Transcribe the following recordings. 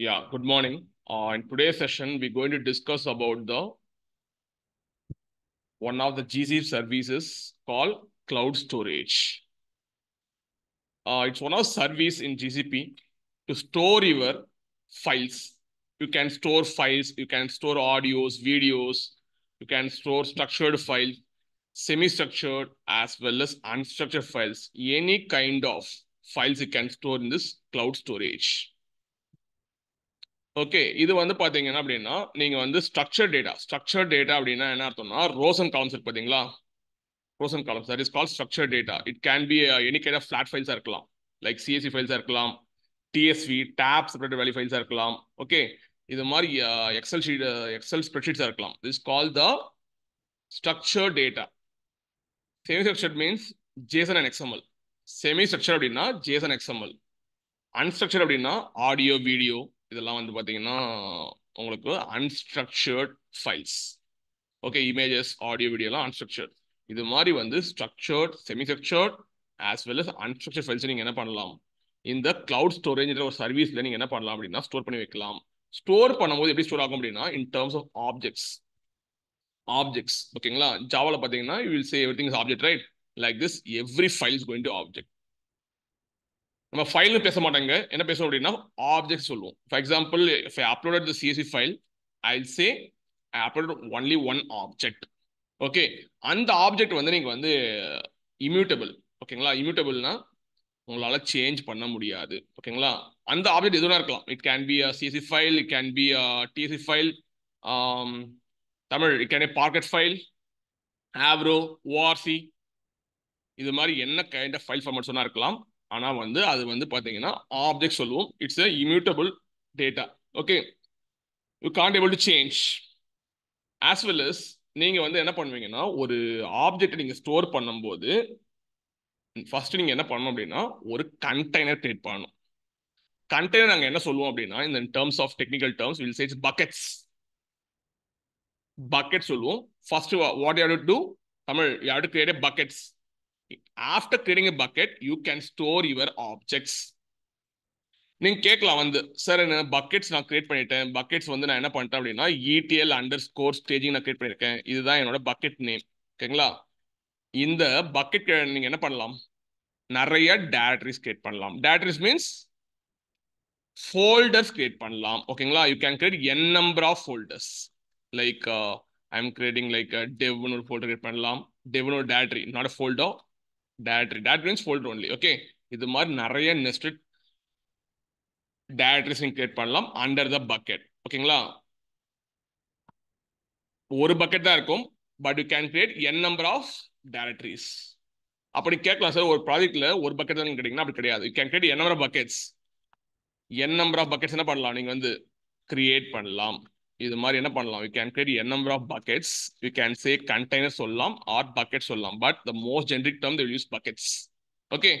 Yeah, good morning. Uh, in today's session, we're going to discuss about the one of the GC services called cloud storage. Uh, it's one of service in GCP to store your files. You can store files, you can store audios, videos, you can store structured files, semi-structured as well as unstructured files. Any kind of files you can store in this cloud storage. Okay இது வந்து பார்த்தீங்கன்னா அப்படின்னா நீங்கள் வந்து structure data structure data அப்படின்னா என்ன அர்த்தம்னா rows and columns பார்த்தீங்களா rows and columns that is call structure data it can be any kind of flat ஃபைல்ஸா இருக்கலாம் லைக் சிஎஸ்சி ஃபைல்ஸாக இருக்கலாம் டிஎஸ்வி டேப் செப்பரேட் வேல்யூ ஃபைல்ஸாக இருக்கலாம் ஓகே இது மாதிரி எக்ஸல் ஷீட் எக்ஸல் ஸ்ப்ரெட்ஷீட்ஸாக இருக்கலாம் this call the structure data semi structure means JSON and XML semi structure அப்படின்னா ஜேசன் எக்ஸ்எம்எல் அன்ஸ்ட்ரக்சர் அப்படின்னா ஆடியோ வீடியோ இதெல்லாம் வந்து பார்த்தீங்கன்னா உங்களுக்கு unstructured files okay images audio வீடியோலாம் அன்ஸ்ட்ரக்சர்ட் இது மாதிரி வந்து structured semi structured as well as unstructure files நீங்கள் என்ன பண்ணலாம் இந்த கிளவுட் ஸ்டோரேஜ்ன்ற ஒரு சர்வீஸில் நீங்கள் என்ன பண்ணலாம் அப்படின்னா ஸ்டோர் பண்ணி வைக்கலாம் ஸ்டோர் பண்ணும்போது எப்படி ஸ்டோர் ஆகும் அப்படின்னா in terms of objects objects ஓகேங்களா ஜாவில் பார்த்தீங்கன்னா you will say everything is object right like this every files is going to object நம்ம ஃபைல் பேச மாட்டாங்க என்ன பேசுவோம் அப்படின்னா ஆப்ஜெக்ட் சொல்லுவோம் for example if I upload the CSV file I say I upload only one object okay அந்த object வந்து நீங்கள் வந்து இம்யூட்டபிள் ஓகேங்களா இம்யூட்டபிள்னா உங்களால் சேஞ்ச் பண்ண முடியாது ஓகேங்களா அந்த ஆப்ஜெக்ட் எதுவும் இருக்கலாம் it can be a CSV file it can be a TSV file Tamil it can a parquet file Avro ORC இது மாதிரி என்ன கைண்ட் ஆஃப் ஃபைல் ஃபார்மேட் சொன்னா இருக்கலாம் ஆனால் வந்து அது வந்து பார்த்தீங்கன்னா ஆப்ஜெக்ட் சொல்லுவோம் it's a immutable data okay you can't able to change as well as நீங்கள் வந்து என்ன பண்ணுவீங்கன்னா ஒரு ஆப்ஜெக்டை நீங்கள் ஸ்டோர் பண்ணும்போது ஃபர்ஸ்ட் நீங்கள் என்ன பண்ணணும் அப்படின்னா ஒரு கண்டெய்னர் கிரியேட் பண்ணணும் கண்டெய்னர் நாங்கள் என்ன சொல்லுவோம் அப்படின்னா இந்த terms of technical terms will says buckets bucket சொல்லுவோம் first what you do Tamil யாரு create buckets after creating bucket you can store your objects நீங்க கேட்கலாம் வந்து சார் என்ன பக்கெட்ஸ் நான் கிரியேட் பண்ணிட்டேன் பக்கெட்ஸ் வந்து நான் என்ன பண்ணிட்டேன் அப்படின்னா இடிஎல் அண்டர் ஸ்கோர் ஸ்டேஜிங் நான் கிரியேட் பண்ணியிருக்கேன் இதுதான் என்னோட பக்கெட் நேம் ஓகேங்களா இந்த பக்கெட் நீங்க என்ன பண்ணலாம் நிறைய டேரக்டரிஸ் கிரியேட் பண்ணலாம் டேட்ரிஸ் மீன்ஸ் ஃபோல்டர்ஸ் கிரியேட் பண்ணலாம் ஓகேங்களா you can create N number of folders like I am creating like டெவ்னு ஒரு ஃபோல்டர் கிரியேட் பண்ணலாம் டெவ்னு ஒரு dietary not a ஃபோல்டோ dietary means folder only okay இது மாதிரி நிறைய நெஸ்டட் டேட்ரிஸ் நீங்கள் கிரியேட் பண்ணலாம் அண்டர் த பக்கெட் ஓகேங்களா ஒரு பக்கெட் தான் இருக்கும் but you can create N number of directories அப்படி கேட்கலாம் சார் ஒரு ப்ராஜெக்ட்ல ஒரு பக்கெட் தான் நீங்கள் கேட்டிங்கன்னா அப்படி கிடையாது you can create N number of buckets N number of buckets என்ன பண்ணலாம் நீங்கள் வந்து கிரியேட் பண்ணலாம் இது மாதிரி என்ன பண்ணலாம் you can create N number of buckets you can say container சொல்லலாம் ஆர் பக்கெட் சொல்லலாம் but the most generic term they use buckets okay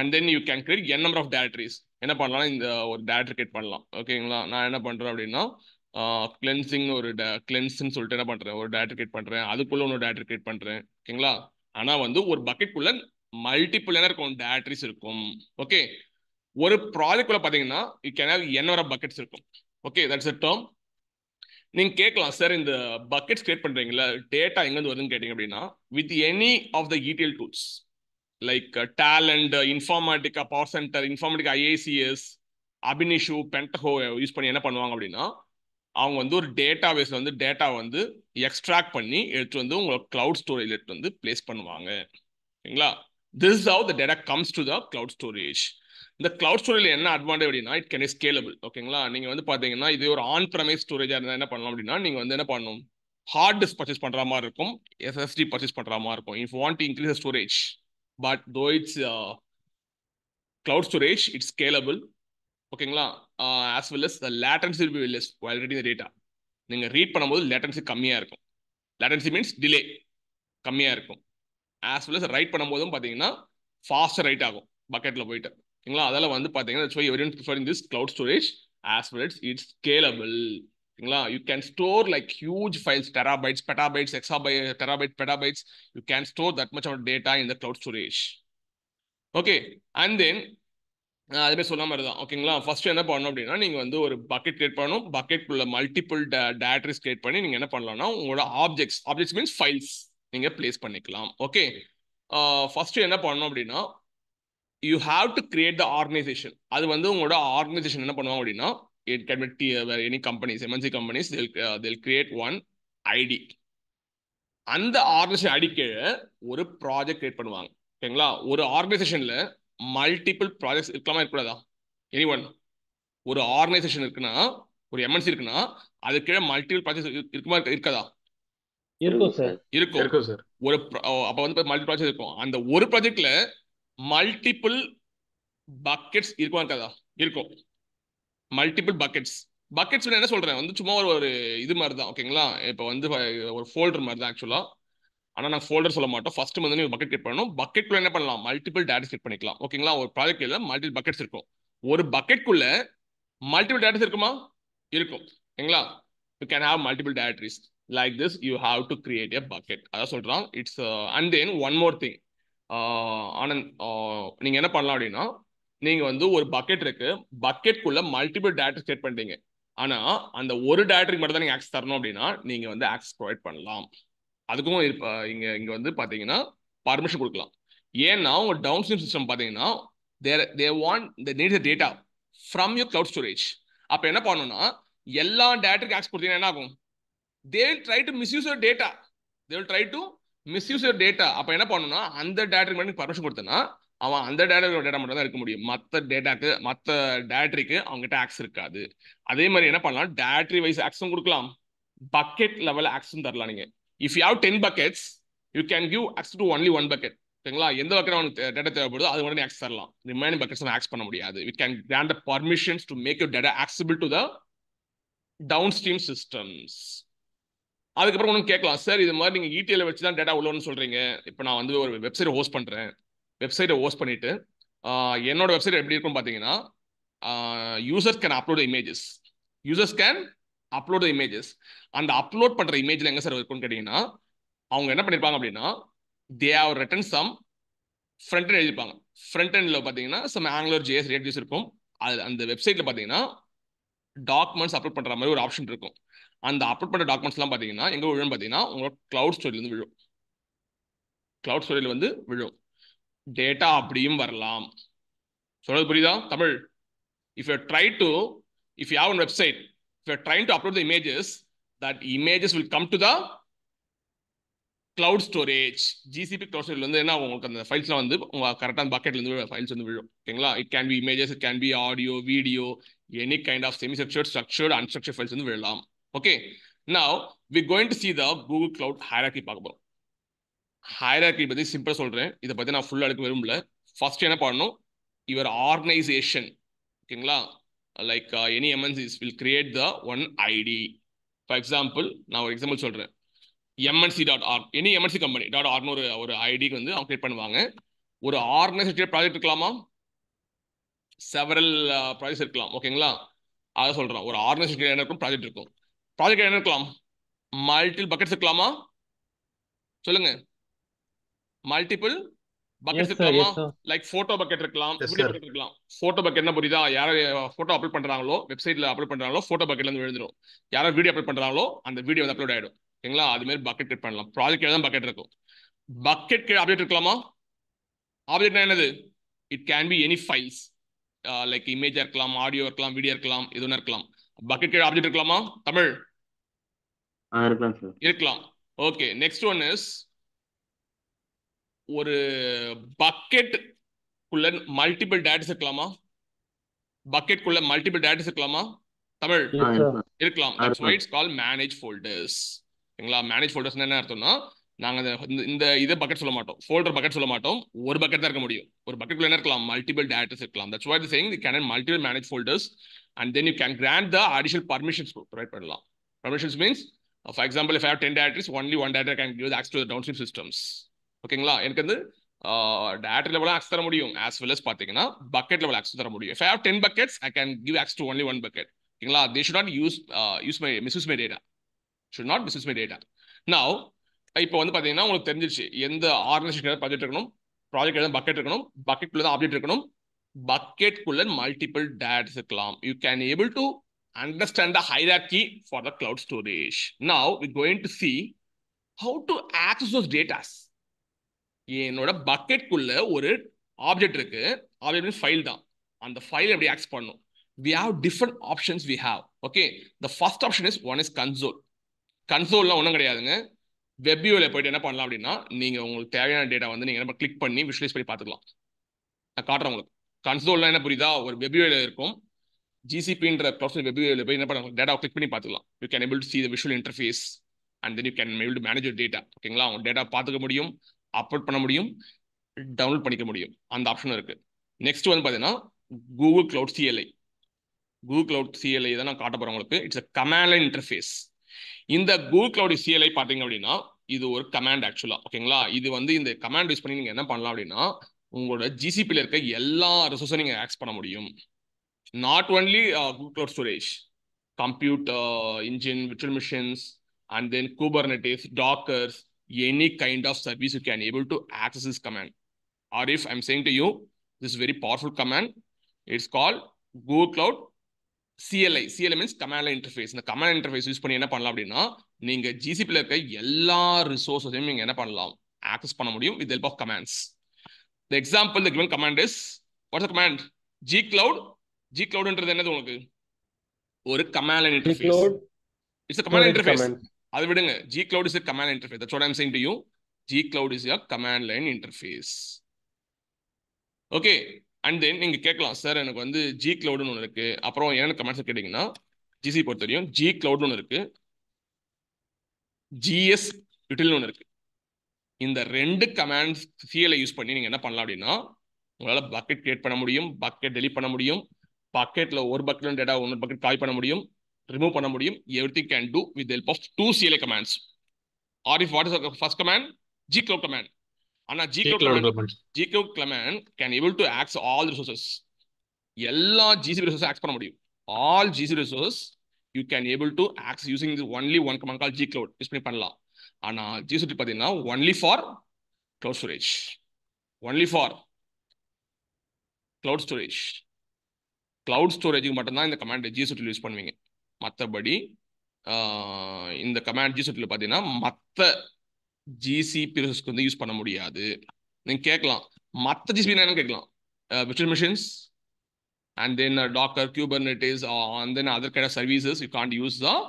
and then you can create N number of directories என்ன பண்ணலாம் இந்த ஒரு director create பண்ணலாம் ஓகேங்களா நான் என்ன பண்ணுறேன் அப்படின்னா கிளென்சிங் ஒரு கிளென்ஸ்ன்னு சொல்லிட்டு என்ன பண்றேன் ஒரு டேரக்டர் கிரியேட் பண்றேன் அதுக்குள்ள ஒன்று டேரக்டர் கிரியேட் பண்றேன் ஓகேங்களா ஆனா வந்து ஒரு பக்கெட்டுக்குள்ளே மல்டிபிள் என்ன இருக்கும் டேரக்டரிஸ் இருக்கும் ஓகே ஒரு ப்ராஜெக்ட் பார்த்தீங்கன்னா you can have N of buckets இருக்கும் ஓகே தட்ஸ் அ டேர்ம் நீங்க கேட்கலாம் சார் இந்த பக்கெட்ஸ் கிரியேட் பண்றீங்களா டேட்டா எங்கேருந்து வருதுன்னு கேட்டீங்க அப்படின்னா with any of the ETL tools like Talend Informatica power center Informatic IICS Ab Initio Pentaho யூஸ் பண்ணி என்ன பண்ணுவாங்க அப்படின்னா அவங்க வந்து ஒரு டேட்டா பேஸ்ல வந்து டேட்டா வந்து எக்ஸ்ட்ராக்ட் பண்ணி எடுத்து வந்து உங்களை கிளவுட் ஸ்டோரேஜ் எடுத்து வந்து பிளேஸ் பண்ணுவாங்க ஓகேங்களா this how the data comes to the cloud storage இந்த கிளவுட் ஸ்டோரேஜ் என்ன அட்வான்டேஜ் அப்படின்னா இட் கேன் ஸ்கேலபிள் ஓகேங்களா நீங்க வந்து பாத்தீங்கன்னா இது ஒரு ஆன் பிரமைஸ் ஸ்டோரேஜா இருந்தா என்ன பண்ணலாம் அப்படின்னா நீங்க வந்து என்ன பண்ணணும் ஹார்ட் டிஸ்க் பர்ச்சேஸ் பண்ற மாதிரி இருக்கும் எஸ்எஸ்டி பர்ச்சேஸ் பண்ற மாதிரி இருக்கும் if want increase storage but though it's cloud storage it's scalable ஓகேங்களா as well as latency be less while reading data நீங்கள் ரீட் பண்ணும்போது லேட்டன்சி கம்மியாக இருக்கும் லேட்டன்சி மீன்ஸ் டிலே கம்மியாக இருக்கும் ஆஸ் வெல் எஸ் ரைட் பண்ணும்போதும் பார்த்தீங்கன்னா ஃபாஸ்ட்டாக ரைட் ஆகும் பக்கெட்டில் போயிட்டு ஓகேங்களா அதெல்லாம் வந்து பார்த்தீங்கன்னா this cloud storage as well it's it's scalable ஓகேங்களா you can store like huge files terabytes petabytes exabytes terabyte petabytes you can store that much of data இந்த cloud storage okay and then அதுமாதிரி சொன்ன மாதிரி தான் ஓகேங்களா first என்ன பண்ணணும் அப்படின்னா நீங்கள் வந்து ஒரு பக்கெட் கிரியேட் பண்ணணும் பக்கெட் உள்ள மல்டிபிள் டேட்ரிஸ் கிரியேட் பண்ணி நீங்கள் என்ன பண்ணலாம்னா உங்களோட ஆப்ஜெக்ட்ஸ் ஆப்ஜெக்ட்ஸ் மீன்ஸ் ஃபைல்ஸ் நீங்கள் பிளேஸ் பண்ணிக்கலாம் ஓகே ஃபர்ஸ்ட் என்ன பண்ணணும் அப்படின்னா you have to create the organization அது வந்து உங்களோட ஆர்கனைசேஷன் என்ன பண்ணுவாங்க அப்படின்னா it can be any companies MNC companies தில் கிரியேட் ஒன் ஐடி அந்த ஆர்கனைசேஷன் ஐடி கீழே ஒரு ப்ராஜெக்ட் கிரியேட் பண்ணுவாங்க ஓகேங்களா ஒரு ஆர்கனைசேஷன்ல மல்டிபிள் ப்ராஜெக்ட்ஸ் இருக்கலாமா இருக்கக்கூடாதா எனி ஒன் ஒரு ஆர்கனைசேஷன் இருக்குன்னா ஒரு எம்என்சி இருக்குன்னா அது கீழே மல்டிபிள் ப்ராஜெக்ட் இருக்குமா இருக்காதா இருக்கும் சார் இருக்கும் சார் ஒரு அப்போ வந்து மல்டி ப்ராஜெக்ட் இருக்கும் அந்த ஒரு ப்ராஜெக்ட்ல மல்டிபிள் பக்கெட்ஸ் இருக்குமா இருக்காதா இருக்கும் மல்டிபிள் பக்கெட்ஸ் பக்கெட்ஸ் என்ன சொல்கிறேன் வந்து சும்மா ஒரு ஒரு இது மாதிரி தான் ஓகேங்களா இப்போ வந்து ஒரு ஃபோல்டர் மாதிரி தான் ஆக்சுவலாக ஆனால் நான் ஃபோல்டர் சொல்ல மாட்டோம் ஃபர்ஸ்ட் வந்து நீங்க பக்கெட் கிரியேட் பண்ணணும் பக்கெட்குள்ள என்ன பண்ணலாம் மல்டிபிள் டேட்டா செட் பண்ணிக்கலாம் ஓகேங்களா ஒரு ப்ராஜெக்ட் இல்லை மல்டிபிள் பக்கெட்ஸ் இருக்கும் ஒரு பக்கெட்குள்ள மல்டிபிள் டேட்டஸ் இருக்குமா இருக்கும் ஓகேங்களா you can have multiple directories like this you have to create a bucket அதான் சொல்கிறான் it's and then one more thing Anand நீங்கள் என்ன பண்ணலாம் அப்படின்னா நீங்க வந்து ஒரு பக்கெட் இருக்கு பக்கெட்குள்ள மல்டிபிள் டேட்டா ஸ்டேட் பண்றீங்க ஆனா அந்த ஒரு டேட்டரிக்கு மட்டும் தான் நீங்க ஆக்சஸ் தரணும் அப்படின்னா நீங்க வந்து ஆக்சஸ் ப்ரொவைட் பண்ணலாம் அதுக்கும் இங்க இங்க வந்து பாத்தீங்கன்னா பர்மிஷன் கொடுக்கலாம் ஏன்னா உங்க டவுன் ஸ்ட்ரீம் சிஸ்டம் பாத்தீங்கன்னா there they want the need the data from your cloud storage அப்போ என்ன பண்ணணும்னா எல்லா டேட்டருக்கு ஆக்சஸ் கொடுத்தீங்கன்னா என்ன ஆகும் they will try to misuse your data they will try to misuse data அப்போ என்ன பண்ணணும்னா அந்த டேட்டரி மட்டும் பர்மிஷன் கொடுத்தனா அவன் அந்த டேட்டரியோட டேட்டா மட்டும் தான் இருக்க முடியும் மற்ற டேட்டாக்கு மற்ற டேட்டரிக்கு அவங்ககிட்ட ஆக்ஸ் இருக்காது அதே மாதிரி என்ன பண்ணலாம் டேட்டரி வைஸ் ஆக்ஸும் கொடுக்கலாம் பக்கெட் லெவல் ஆக்ஸும் தரலாம் நீங்கள் if you have ten buckets you can give access to only one bucket சரிங்களா எந்த பக்கம் அவனுக்கு டேட்டா தேவைப்படுதோ அது உடனே ஆக்ஸ் தரலாம் ரிமைனிங் பக்கெட்ஸ் ஆக்ஸ் பண்ண முடியாது we can grant permissions to make you data accessible to the டவுன் ஸ்ட்ரீம் சிஸ்டம்ஸ் அதுக்கப்புறம் ஒன்றும் கேட்கலாம் சார் இது மாதிரி நீங்கள் இடிஎல் e வச்சு தான் டேட்டா உள்ளோன்னு சொல்கிறீங்க இப்போ நான் வந்து ஒரு வெப்சைட் ஹோஸ்ட் பண்ணுறேன் வெப்சைட்டை ஹோஸ்ட் பண்ணிவிட்டு என்னோட வெப்சைட் எப்படி இருக்கும்னு பார்த்தீங்கன்னா users can upload images users can upload images அந்த அப்லோட் பண்ணுற இமேஜில் எங்கே சார் இருக்குன்னு கேட்டிங்கன்னா அவங்க என்ன பண்ணியிருப்பாங்க அப்படின்னா they are written some front end எழுதிப்பாங்க ஃப்ரண்ட் அண்டில் பார்த்தீங்கன்னா சம் ஆங்கிலோர் ஜேஎஸ் ரேட் இருக்கும் அது அந்த வெப்சைட்டில் பார்த்தீங்கன்னா டாக்குமெண்ட்ஸ் அப்லோட் பண்ணுற மாதிரி ஒரு ஆப்ஷன் இருக்கும் அந்த அப்லோட் பண்ண டாக்குமெண்ட்ஸ்லாம் பார்த்தீங்கன்னா எங்கே விழும் பார்த்தீங்கன்னா உங்களோட க்ளவுட் இருந்து விழும் க்ளவுட் ஸ்டோரேஜ்ல வந்து விழும் டேட்டா அப்படியும் வரலாம் சொல்றது புரியுதா Tamil if you try to if you have an website if you try to upload the images that images will come to the cloud storage GCP cloud storage வந்து என்ன உங்களுக்கு அந்த ஃபைல்ஸ்லாம் வந்து உங்கள் கரெக்டான அந்த பக்கெட்லேருந்து ஃபைல்ஸ் வந்து விழும் ஓகேங்களா it can be images it can be audio video any kind of semi structured structured unstructure files வந்து விழலாம் Okay. Now, we're going to see the Google Cloud hierarchy பார்க்கப்போம் hierarchy பற்றி சிம்பிளாக சொல்கிறேன் இதை பற்றி நான் ஃபுல்லாக எடுக்க விரும்பல ஃபர்ஸ்ட் என்ன பண்ணணும் யுவர் ஆர்கனைசேஷன் ஓகேங்களா like any MNCs will create the one ID for example நான் ஒரு எக்ஸாம்பிள் சொல்கிறேன் MNC dot or any MNC company dot ஆர்னு ஒரு ஒரு ஐடிக்கு வந்து அவங்க கிரியேட் பண்ணுவாங்க ஒரு ஆர்கனைசேஷன் ப்ராஜெக்ட் இருக்கலாமா செவரல் ப்ராஜெக்ட் uh, இருக்கலாம் ஓகேங்களா அதை சொல்கிறோம் ஒரு ஆர்கனைசேஷன் என்ன இருக்கும் ப்ராஜெக்ட் இருக்கும் ப்ராஜெக்ட் என்ன இருக்கலாம் மல்டிபிள் பக்கெட்ஸ் இருக்கலாமா சொல்லுங்க மல்டிபிள் பக்கெட்ஸ் இருக்கலாமா லைக் போட்டோ பக்கெட் இருக்கலாம் வீடியோ பக்கெட் இருக்கலாம் போட்டோ பக்கெட் என்ன புரியுதா யாரோ போட்டோ அப்லோட் பண்றாங்களோ வெப்சைட்ல அப்லோட் பண்றாங்களோ போட்டோ பக்கெட்ல இருந்து விழுந்துரும் யாரோ வீடியோ அப்லோட் பண்றாங்களோ அந்த வீடியோ வந்து அப்லோட் ஆயிடும் ஓகேங்களா அது மாதிரி பக்கெட் கிரியேட் பண்ணலாம் ப்ராஜெக்ட் தான் பக்கெட் இருக்கும் பக்கெட் கீழே ஆப்ஜெக்ட் இருக்கலாமா ஆப்ஜெக்ட்னா என்னது it can be any files like இமேஜாக இருக்கலாம் ஆடியோ இருக்கலாம் வீடியோ இருக்கலாம் எதுவும் இருக்கலாம் பக்கெட் கீழ ஆப்ஜெக்ட் இருக்கலாமா தமிழ் இருக்கலாம் ஓகே நெக்ஸ்ட் ஒன் இஸ் ஒரு பக்கெட் குள்ள மல்டிபிள் டேட்டாஸ் இருக்கலாமா பக்கெட் குள்ள மல்டிபிள் டேட்டாஸ் இருக்கலாமா தமிழ் இருக்கலாம் இட்ஸ் கால் மேனேஜ் ஃபோல்டர்ஸ் எங்களா மேனேஜ் ஃபோல்டர்ஸ் என்ன அர்த்தம்னா நாங்க இந்த இதை பக்கெட் சொல்ல மாட்டோம் ஃபோல்டர் பக்கெட் சொல்ல மாட்டோம் ஒரு பக்கெட் தான் இருக்க முடியும் ஒரு பக்கெட் என்ன இருக்கலாம் மல்டிபிள் டேட்டாஸ் இருக்கலாம் that's what saying the can multiple manage folders and then you can grant the additional permissions to provide pandalam. Permissions means, uh, for example, if I have 10 directories, only one director uh, can give access to ஓகேங்களா எனக்கு வந்து theatre லெவலாக access தர முடியும் as well as பார்த்தீங்கன்னா bucket level access தர முடியும் if I have ten buckets I can give access to only one bucket ஓகேங்களா they should not use use my misuse my data should not misuse my data நான் இப்போ வந்து பார்த்தீங்கன்னா உங்களுக்கு தெரிஞ்சிச்சு எந்த ஆர்கனைசேஷன் ப்ராஜெக்ட் இருக்கணும் ப்ராஜெக்ட் எதாவது பக்கெட் இருக்கணும் பக்கெட்ல தான் அப்டேட் இருக்கணும் bucketக்குள்ள மல்டிபிள் டேட்ஸ் இருக்கலாம் you can able to understand the hierarchy for the cloud storage now we're going to see how to access those datas என்னோட பக்கெட்குள்ள ஒரு ஆப்ஜெக்ட் இருக்கு ஆப்ஜெக்ட் ஃபைல் தான் அந்த ஃபைல் எப்படி ஆக்சஸ் பண்ணும் we have different options we have okay the first option is one is console கன்சோல்லாம் ஒன்றும் கிடையாதுங்க வெப்யூவில் போயிட்டு என்ன பண்ணலாம் அப்படின்னா நீங்கள் உங்களுக்கு தேவையான டேட்டா வந்து நீங்கள் என்ன கிளிக் பண்ணி விஷுவலைஸ் பண்ணி பார்த்துக்கலாம் நான் காட்டுறேன் உங்களுக்கு கன்சோல்னா என்ன புரியுதா ஒரு வெப்வேல இருக்கும் ஜிசிபின்ற ப்ரொஃபஷனல் வெப்வேல போய் என்ன பண்ணலாம் டேட்டா கிளிக் பண்ணி பார்த்துக்கலாம் you can able to see the visual interface and then you can able to manage data ஓகேங்களா அவங்க டேட்டா பார்த்துக்க முடியும் அப்லோட் பண்ண முடியும் டவுன்லோட் பண்ணிக்க முடியும் அந்த ஆப்ஷனும் இருக்குது நெக்ஸ்ட் வந்து பார்த்தீங்கன்னா Google cloud CLI Google cloud CLI தான் நான் காட்ட போகிறேன் உங்களுக்கு இட்ஸ் அ கமாண்ட் இன்டர்ஃபேஸ் இந்த கூகுள் க்ளவுட் சிஎல்ஐ பார்த்தீங்க அப்படின்னா இது ஒரு கமாண்ட் ஆக்சுவலாக ஓகேங்களா இது வந்து இந்த கமாண்ட் யூஸ் பண்ணி நீங்கள் என்ன பண்ணலாம் அப்படின்னா உங்களோட ஜிசிபியில் இருக்க எல்லா ரிசோர்ஸும் நீங்கள் ஆக்ஸ் பண்ண முடியும் not only good storage compute engine virtual machines and then Kubernetes dockers any kind of service you can able to access is command or if I'm saying to you this very powerful command it's call Google cloud CLI CLI means command interface இந்த command interface use பண்ணி என்ன பண்ணலாம் அப்படின்னா நீங்கள் ஜிசிபியில் இருக்க எல்லா ரிசோர்ஸையும் நீங்கள் என்ன பண்ணலாம் ஆக்சஸ் பண்ண முடியும் with help of commands the example the given command is, what's the command? g cloud gcloud, gcloud என்றது என்னது உங்களுக்கு ஒரு command line interface. cloud It's a command interface. அது விடுங்க cloud is a command interface. That's what I'm saying to you. g cloud is a command line interface. Okay. And then நீங்கள் கேட்கலாம் sir எனக்கு வந்து ஜி கிளவுடுன்னு ஒன்று இருக்குது அப்புறம் என்னென்ன கமெண்ட்ஸ் கேட்டிங்கன்னா ஜிசி பொறுத்த தெரியும் ஜி கிளவுட்னு ஒன்று இருக்குது ஜிஎஸ் யூட்டில்னு ஒன்று இருக்குது இந்த ரெண்டு கமாண்ட்ஸ் சிஎல்ஐ யூஸ் பண்ணி நீங்கள் என்ன பண்ணலாம் அப்படின்னா உங்களால் பக்கெட் கிரியேட் பண்ண முடியும் பக்கெட் டெலிட் பண்ண முடியும் பக்கெட்டில் ஒரு பக்கெட்ல டேட்டா ஒன்று பக்கெட் காய் பண்ண முடியும் ரிமூவ் பண்ண முடியும் every thing can do with help of to CLI commands or if what is first command G cloud command ஆனால் G cloud G cloud command can able to access all resources எல்லா GC resource access பண்ண முடியும் all GC resource you can able to access using only one command call G cloud use பண்ணி பண்ணலாம் ஆனால் GST பார்த்தீங்கன்னா only for cloud storage only for cloud storage cloud ஸ்டோரேஜுக்கு மட்டும்தான் இந்த கமாண்ட் ஜிஎஸ்டியில் யூஸ் பண்ணுவீங்க மற்றபடி இந்த கமாண்ட் ஜிஎஸ்டியில் பார்த்தீங்கன்னா மற்ற ஜிசிபி ரிசோர்ஸ்க்கு வந்து யூஸ் பண்ண முடியாது நீங்கள் கேட்கலாம் மற்ற ஜிசிபி என்ன கேட்கலாம் virtual machines and then doctor Kubernetes and then other kind of services you can't use தான்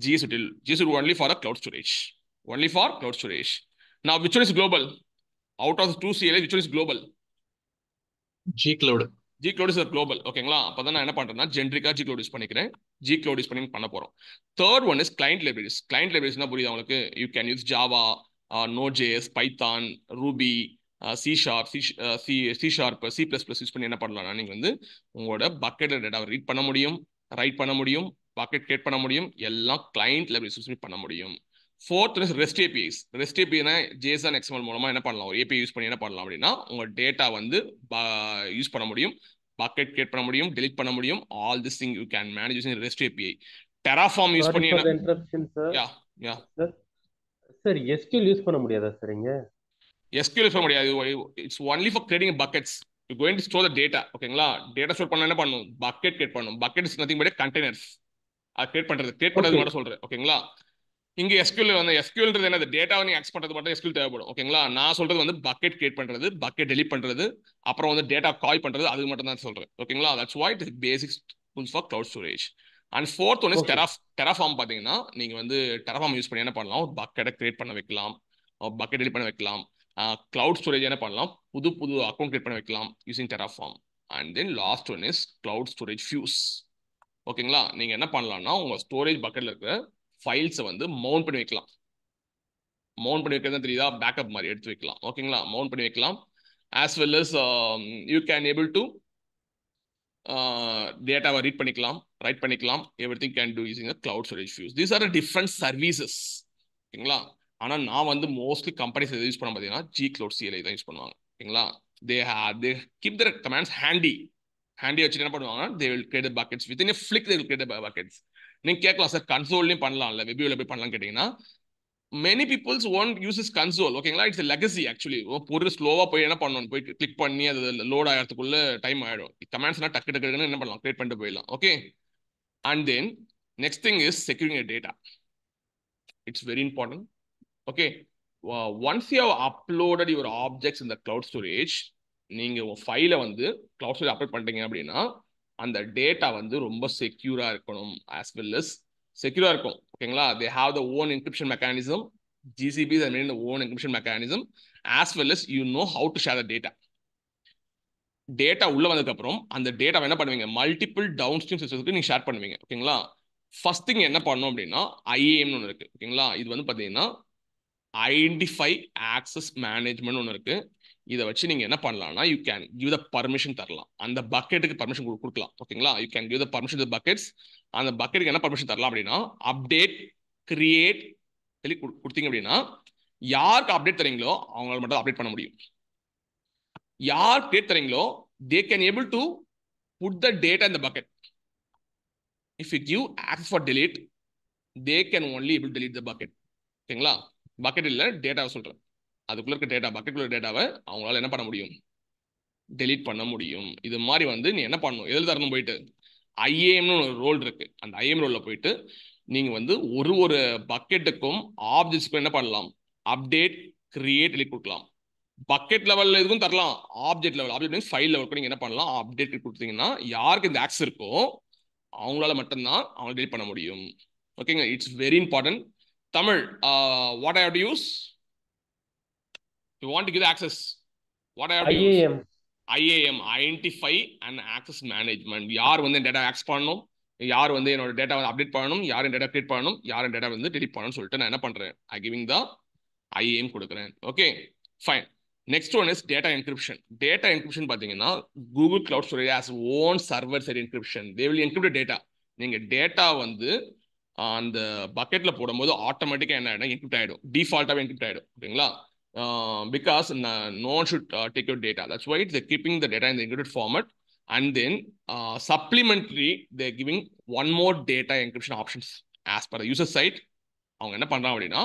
GS util, GS util only for the cloud storage. Only for cloud storage. Now, which one is global? Out of the two CLA, which one is global? G cloud. G cloud is the global. ஓகேங்களா அப்போ தான் நான் என்ன பண்ணுறேன்னா ஜென்ரிக்காக G cloud use பண்ணிக்கிறேன் G cloud use பண்ணி பண்ண போகிறோம் third one is client libraries client லைப்ரரிஸ்னா புரியுது அவங்களுக்கு you can use Java Node JS Python Ruby C sharp C C C sharp C plus plus use பண்ணி என்ன பண்ணலாம்னா நீங்கள் வந்து உங்களோட பக்கெட்டில் டேட்டாவை ரீட் பண்ண முடியும் ரைட் பண்ண முடியும் பாக்கெட் கிரியேட் பண்ண முடியும் எல்லாம் கிளைண்ட் லெவல் சப்ஸ்கிரைப் பண்ண முடியும் fourth is REST APIs REST ஏபிஐனா ஜேசன் எக்ஸ்எம்எல் மூலமாக என்ன பண்ணலாம் ஒரு ஏபிஐ யூஸ் பண்ணி என்ன பண்ணலாம் அப்படின்னா உங்கள் டேட்டா வந்து யூஸ் பண்ண முடியும் பாக்கெட் கிரியேட் பண்ண முடியும் டெலிட் பண்ண முடியும் all this thing you can manage using REST API Terraform use பண்ணி yeah yeah sir SQL use பண்ண முடியாதா சார் இங்க யூஸ் பண்ண முடியாது it's only for creating buckets you going to store the data ஓகேங்களா டேட்டா ஸ்டோர் பண்ண என்ன பண்ணும் பக்கெட் கிரியேட் பண்ணும் bucket is nothing but containers create பண்றது கிரியேட் பண்றது மட்டும் சொல்றேன் ஓகேங்களா இங்க எஸ்கியூல் வந்து எஸ்கியூல்ன்றது என்ன டேட்டாவை நீ ஆக்ஸ் பண்றது மட்டும் எஸ்கியூல் தேவைப்படும் ஓகேங்களா நான் சொல்றது வந்து பக்கெட் கிரியேட் பண்றது பக்கெட் டெலிட் பண்றது அப்புறம் வந்து டேட்டா கால் பண்றது அது மட்டும் தான் சொல்றேன் ஓகேங்களா that's why it basics for cloud storage and fourth one is டெராஃப் டெராஃபார்ம் பார்த்தீங்கன்னா நீங்க வந்து டெராஃபார்ம் யூஸ் பண்ணி என்ன பண்ணலாம் ஒரு பக்கெட்டை கிரியேட் பண்ண வைக்கலாம் பக்கெட் டெலிட் பண்ண வைக்கலாம் க்ளவுட் ஸ்டோரேஜ் என்ன பண்ணலாம் புது புது அக்கௌண்ட் கிரியேட் பண்ண வைக்கலாம் using Terraform and then last one is cloud storage fuse ஓகேங்களா நீங்கள் என்ன பண்ணலாம்னா உங்கள் ஸ்டோரேஜ் பக்கெட்ல இருக்கிற ஃபைல்ஸை வந்து மவுண்ட் பண்ணி வைக்கலாம் மவுண்ட் பண்ணி வைக்கிறது தெரியுதா பேக்கப் மாதிரி எடுத்து வைக்கலாம் ஓகேங்களா மவுண்ட் பண்ணி வைக்கலாம் as well as you can able to டேட்டாவை ரீட் பண்ணிக்கலாம் ரைட் பண்ணிக்கலாம் every thing can do using cloud storage fuse these are different services ஓகேங்களா ஆனால் நான் வந்து மோஸ்ட்லி கம்பெனிஸ் எதை யூஸ் பண்ண பார்த்தீங்கன்னா ஜி கிளவுட் சிஎல்ஐ தான் யூஸ் பண்ணுவாங்க ஓகேங்களா they hey they keep their commands handy ஹேண்டியை வச்சுட்டு என்ன பண்ணுவாங்கன்னா they will create buckets with in flick they will create buckets நீங்க கேட்கலாம் சார் கன்சோல்லையும் பண்ணலாம்ல வெபியூல போய் பண்ணலாம் கேட்டீங்கன்னா many peoples won't uses console ஓகேங்களா இட்ஸ் லெகசி ஆக்சுவலி பொருள் ஸ்லோவாக போய் என்ன பண்ணணும் போய் கிளிக் பண்ணி அது லோட் ஆகிறதுக்குள்ள டைம் ஆகிடும் கமெண்ட்ஸ்லாம் டக்கு டக்குன்னு என்ன பண்ணலாம் கிரியேட் பண்ணிட்டு போயிடலாம் okay and then next thing is securing data it's very important okay once you have uploaded your objects இந்த கிளவுட் ஸ்டோரேஜ் நீங்கள் ஃபைலை வந்து கிளவுட் ஸ்டோரேஜ் அப்லோட் பண்ணிட்டீங்க அப்படின்னா அந்த டேட்டா வந்து ரொம்ப செக்யூராக இருக்கணும் ஆஸ் வெல் அஸ் செக்யூராக இருக்கும் ஓகேங்களா they have the own encryption mechanism GCP I mean own encryption mechanism as well as you know how to share the data data உள்ளே வந்ததுக்கப்புறம் அந்த டேட்டா என்ன பண்ணுவீங்க மல்டிபிள் டவுன் ஸ்ட்ரீம் சிஸ்டத்துக்கு நீங்கள் ஷேர் பண்ணுவீங்க ஓகேங்களா ஃபர்ஸ்ட் திங் என்ன பண்ணணும் அப்படின்னா ஐஏஎம்னு ஒன்று இருக்குது ஓகேங்களா இது வந்து பார்த்தீங்கன்னா ஐடென்டிஃபை ஆக்சஸ் மேனேஜ்மெண்ட் ஒன்று இருக்குது இதை வச்சு நீங்க என்ன பண்ணலாம்னா you can give the permission தரலாம் அந்த பக்கெட்டுக்கு பர்மிஷன் கொடுக்கலாம் ஓகேங்களா you can give the permission the buckets அந்த பக்கெட்டுக்கு என்ன பர்மிஷன் தரலாம் அப்படின்னா அப்டேட் கிரியேட் சொல்லி கொடுத்தீங்க அப்படின்னா யாருக்கு அப்டேட் தரீங்களோ அவங்களால மட்டும் அப்டேட் பண்ண முடியும் யார் கிரியேட் தரீங்களோ they can able to put the data இந்த bucket if you give access for delete they can only able delete the bucket ஓகேங்களா பக்கெட் இல்லை டேட்டாவை சொல்றேன் அதுக்குள்ள இருக்க டேட்டா பக்கெட்ல டேட்டாவை அவங்களால என்ன பண்ண முடியும் டெலீட் பண்ண முடியும் இது மாதிரி வந்து நீ என்ன பண்ணணும் எதில் தரணும் போயிட்டு ஐஏஎம்னு ஒரு ரோல் இருக்கு அந்த ஐஏஎம் ரோலில் போயிட்டு நீங்கள் வந்து ஒரு ஒரு பக்கெட்டுக்கும் ஆப்ஜெக்ட்ஸ்க்கும் என்ன பண்ணலாம் அப்டேட் கிரியேட் எழுதி கொடுக்கலாம் பக்கெட் லெவலில் இதுக்கும் தரலாம் ஆப்ஜெக்ட் லெவல் ஆப்ஜெக்ட் ஃபைல் லெவலுக்கு நீங்கள் என்ன பண்ணலாம் அப்டேட் கொடுத்தீங்கன்னா யாருக்கு இந்த ஆக்ஸ் இருக்கோ அவங்களால மட்டும்தான் அவங்க டெலிட் பண்ண முடியும் ஓகேங்க it's very important Tamil what I have to use you want to give access what I IAM IAM identify and access management யார் வந்து டேட்டா ஆக்சஸ் பண்ணணும் யார் வந்து என்னோட டேட்டா அப்டேட் பண்ணணும் யாரும் டேட்டா அப்டேட் பண்ணணும் யாரும் டேட்டா வந்து டெலிட் பண்ணணும்னு சொல்லிட்டு நான் என்ன பண்றேன் ஐ கிவிங் தான் ஐஏஎம் கொடுக்குறேன் okay fine next one is data encryption data encryption பார்த்தீங்கன்னா Google cloud storage as own server side encryption they will encrypt data நீங்க டேட்டா வந்து அந்த பக்கெட்டில் போடும்போது ஆட்டோமேட்டிக்கா என்ன ஆகிடும் என்கிரிப்ட் ஆகிடும் டிஃபால்ட்டாக என்கிரிப்ட் ஆயிடும் ஓகேங்களா because um, because no one should uh, take your data. That's why they're keeping the data in the encrypted format. And then uh, supplementary, they're giving one more data encryption options as per the user side. அவங்க என்ன பண்றாங்க அப்படின்னா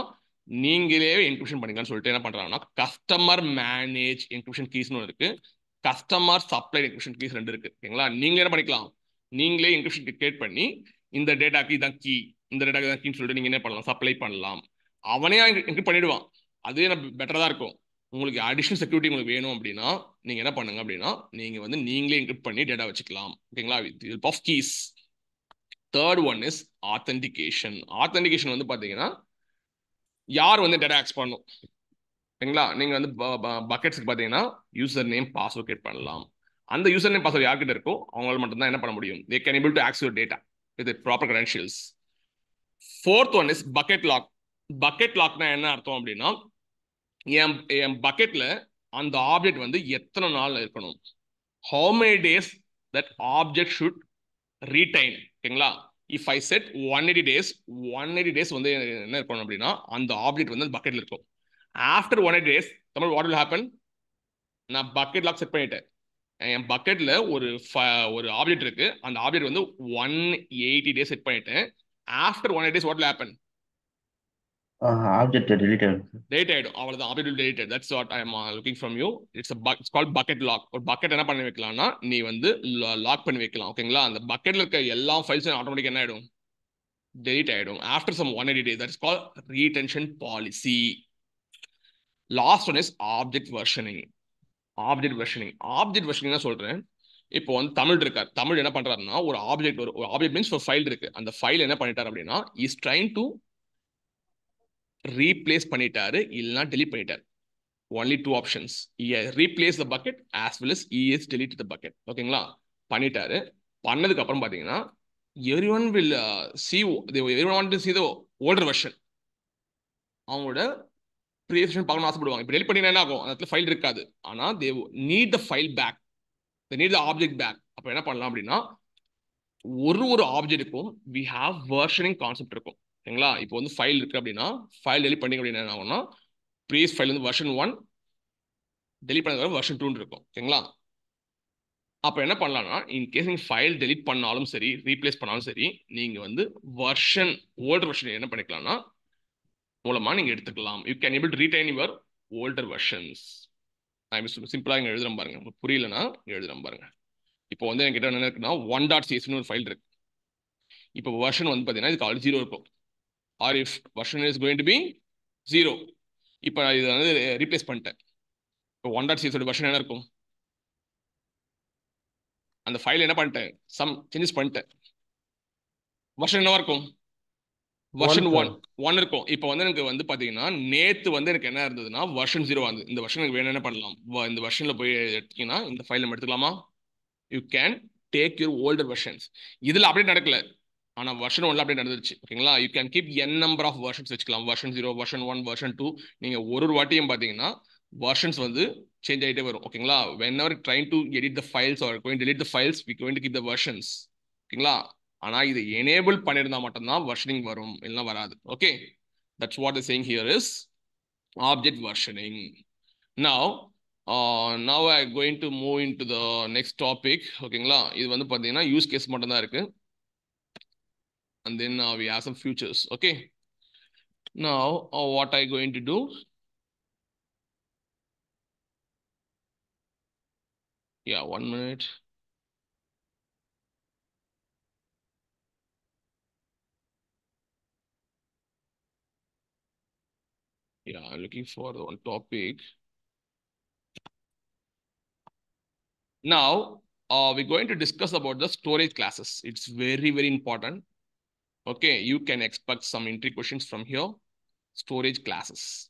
நீங்களே encryption பண்ணிக்கலாம்னு சொல்லிட்டு என்ன பண்றாங்கன்னா customer manage encryption கீஸ்னு ஒன்று இருக்கு கஸ்டமர் சப்ளை என்கிரிப்ஷன் கீஸ் ரெண்டு இருக்கு ஓகேங்களா நீங்க என்ன பண்ணிக்கலாம் நீங்களே என்கிரிப்ஷன் கிரியேட் பண்ணி இந்த டேட்டாக்கு இதான் கீ இந்த டேட்டாக்கு தான் கீன்னு சொல்லிட்டு நீங்க என்ன பண்ணலாம் சப்ளை பண்ணலாம் அவனே என்கிரிப்ட் பண்ணிடுவான் அதே நம்ம பெட்டராக தான் இருக்கும் உங்களுக்கு அடிஷ்னல் செக்யூரிட்டி உங்களுக்கு வேணும் அப்படின்னா நீங்கள் என்ன பண்ணுங்க அப்படின்னா நீங்கள் வந்து நீங்களே இன்க்ரிப்ட் பண்ணி டேட்டா வச்சுக்கலாம் ஓகேங்களா with help of keys third one is authentication authentication வந்து பார்த்தீங்கன்னா யார் வந்து டேட்டா ஆக்ஸ் பண்ணும் ஓகேங்களா நீங்கள் வந்து பக்கெட்ஸ்க்கு பார்த்தீங்கன்னா யூசர் நேம் பாஸ்வேர்ட் கிரியேட் பண்ணலாம் அந்த யூசர் நேம் பாஸ்வேர்ட் யார்கிட்ட இருக்கோ அவங்களால மட்டும்தான் என்ன பண்ண முடியும் they can able to access your data with proper credentials fourth one is bucket lock bucket லாக்னா என்ன அர்த்தம் அப்படின்னா என் என் பக்கெட்ல அந்த ஆப்ஜெக்ட் வந்து எத்தனை நாள் இருக்கணும் how many days that object should retain ஓகேங்களா if I set one eighty days one eighty days வந்து என்ன இருக்கணும் அப்படின்னா அந்த ஆப்ஜெக்ட் வந்து அந்த பக்கெட்ல இருக்கும் after one eight days Tamil what will happen நான் பக்கெட் லாக் செட் பண்ணிட்டேன் என் பக்கெட்டில் ஒரு ஒரு ஆப்ஜெக்ட் இருக்குது அந்த ஆப்ஜெக்ட் வந்து ஒன் எயிட்டி டேஸ் செட் பண்ணிட்டேன் after one eight days what happen object delete ஆயிடும் டெலிட் ஆயிடும் அவ்வளவுதான் object delete that's what I am looking from you it's it's call bucket lock ஒரு பக்கெட் என்ன பண்ணி வைக்கலாம்னா நீ வந்து லாக் பண்ணி வைக்கலாம் ஓகேங்களா அந்த பக்கெட்ல இருக்க எல்லா ஃபைல்ஸும் ஆட்டோமேட்டிக் என்ன ஆயிடும் டெலிட் ஆயிடும் after some one eighty days that's call retention policy last one is object versioning object versioning object versioning சொல்றேன் இப்போ வந்து தமிழ் இருக்கார் தமிழ் என்ன பண்றாருன்னா ஒரு ஆப்ஜெக்ட் ஒரு ஆப்ஜெக்ட் மீன்ஸ் ஒரு ஃபைல் இருக்கு அந்த ஃபைல் என்ன பண்ணிட்டார் அப்படின்னா இஸ் ட்ரைங் டு ரீப்ளேஸ் பண்ணிட்டாரு இல்லைனா டெலிட் பண்ணிட்டாரு only two options replace the bucket as well as இஎஸ் டெலிட் த பக்கெட் ஓகேங்களா பண்ணிட்டாரு பண்ணதுக்கு அப்புறம் பார்த்தீங்கன்னா one will see one see older version அவங்களோட ப்ரீவியஸ் பார்க்கணும் ஆசைப்படுவாங்க இப்போ டெலிட் பண்ணி என்ன ஆகும் அந்த இடத்துல ஃபைல் இருக்காது ஆனால் they need the file back the need the object back அப்போ என்ன பண்ணலாம் அப்படின்னா ஒரு ஒரு ஆப்ஜெக்ட்டுக்கும் வி ஹாவ் வெர்ஷனிங் கான்செப்ட் இருக்கும் சரிங்களா இப்போ வந்து ஃபைல் இருக்குது அப்படின்னா ஃபைல் டெலிட் பண்ணிங்க அப்படின்னா என்ன ஆகும்னா ப்ரீஸ் ஃபைல் வந்து வெர்ஷன் ஒன் டெலிட் பண்ணதுக்கு வெர்ஷன் டூன்னு இருக்கும் சரிங்களா அப்போ என்ன பண்ணலாம்னா கேஸ் நீங்கள் ஃபைல் டெலிட் பண்ணாலும் சரி ரீப்ளேஸ் பண்ணாலும் சரி நீங்கள் வந்து வெர்ஷன் ஓல்டர் வெர்ஷன் என்ன பண்ணிக்கலாம்னா மூலமாக நீங்கள் எடுத்துக்கலாம் you can able to retain your older versions நான் சிம்பிளாக இங்கே எழுதுற பாருங்க உங்களுக்கு புரியலன்னா எழுதுற பாருங்க இப்போ வந்து என்கிட்ட என்ன இருக்குன்னா ஒன் டாட் சிஎஸ்னு ஒரு ஃபைல் இருக்கு இப்போ வெர்ஷன் வந்து பார்த்தீங்கன்னா இதுக்கு ஆல்ரெடி ஜீரோ இருக்கும் or if version is going to be 0 இப்போ இது வந்து ரீப்ளேஸ் பண்ணிட்டேன் இப்போ ஒன் டாட் சிஎஸோட வெர்ஷன் என்ன இருக்கும் அந்த ஃபைல் என்ன பண்ணிட்டேன் சம் சேஞ்சஸ் பண்ணிட்டேன் வெர்ஷன் என்னவா இருக்கும் வர்ஷன் ஒன் ஒன் இருக்கும் இப்போ வந்து எனக்கு வந்து பார்த்தீங்கன்னா நேற்று வந்து எனக்கு என்ன இருந்ததுன்னா வர்ஷன் ஜீரோ வந்து இந்த வெர்ஷன் எனக்கு வேணும் என்ன பண்ணலாம் இந்த வெர்ஷனில் போய் எடுத்தீங்கன்னா இந்த ஃபைல் நம்ம எடுத்துக்கலாமா you can take your older versions இதில் அப்படியே நடக்கல ஆனால் வருஷன் ஒன்ல அப்படியே நடந்துச்சு ஓகேங்களா you can keep n number of versions வச்சுக்கலாம் வருஷன் ஜீரோ வருஷன் ஒன் வருஷன் டூ நீங்கள் ஒரு ஒரு வாட்டியும் பார்த்தீங்கன்னா வருஷன்ஸ் வந்து சேஞ்ச் ஆகிட்டே வரும் ஓகேங்களா when our trying to edit the files or going delete the files we going to keep the versions ஓகேங்களா ஆனால் இதை எனேபிள் பண்ணியிருந்தா மட்டும்தான் வருஷனிங் வரும் இல்லைனா வராது okay that's what the saying here is object versioning now now I going to move into the next topic ஓகேங்களா இது வந்து பார்த்தீங்கன்னா யூஸ் கேஸ் மட்டும்தான் இருக்குது and then uh, we have some futures. Okay. Now, uh, what I going to do? Yeah, one minute. Yeah, I'm looking for the one topic. Now, uh, we're going to discuss about the storage classes. It's very, very important. Okay, you can expect some entry questions from here, storage classes.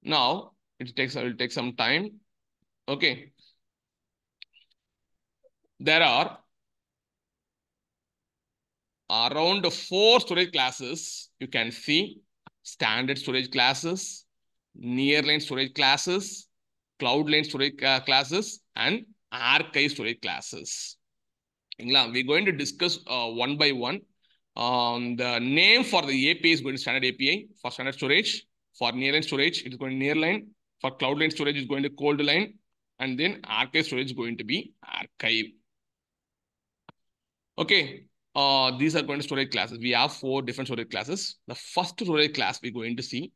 Now, it takes it will take some time. Okay. There are around four storage classes you can see. Standard storage classes, nearline storage classes, cloud line storage uh, classes, and archive storage classes. We're going to discuss uh, one by one. Um, the name for the API is going to standard API. For standard storage, for nearline storage, it's going to nearline. For cloudline storage, it's going to cold line. And then archive storage is going to be archive. Okay, uh, these are going to storage classes. We have four different storage classes. The first storage class we're going to see,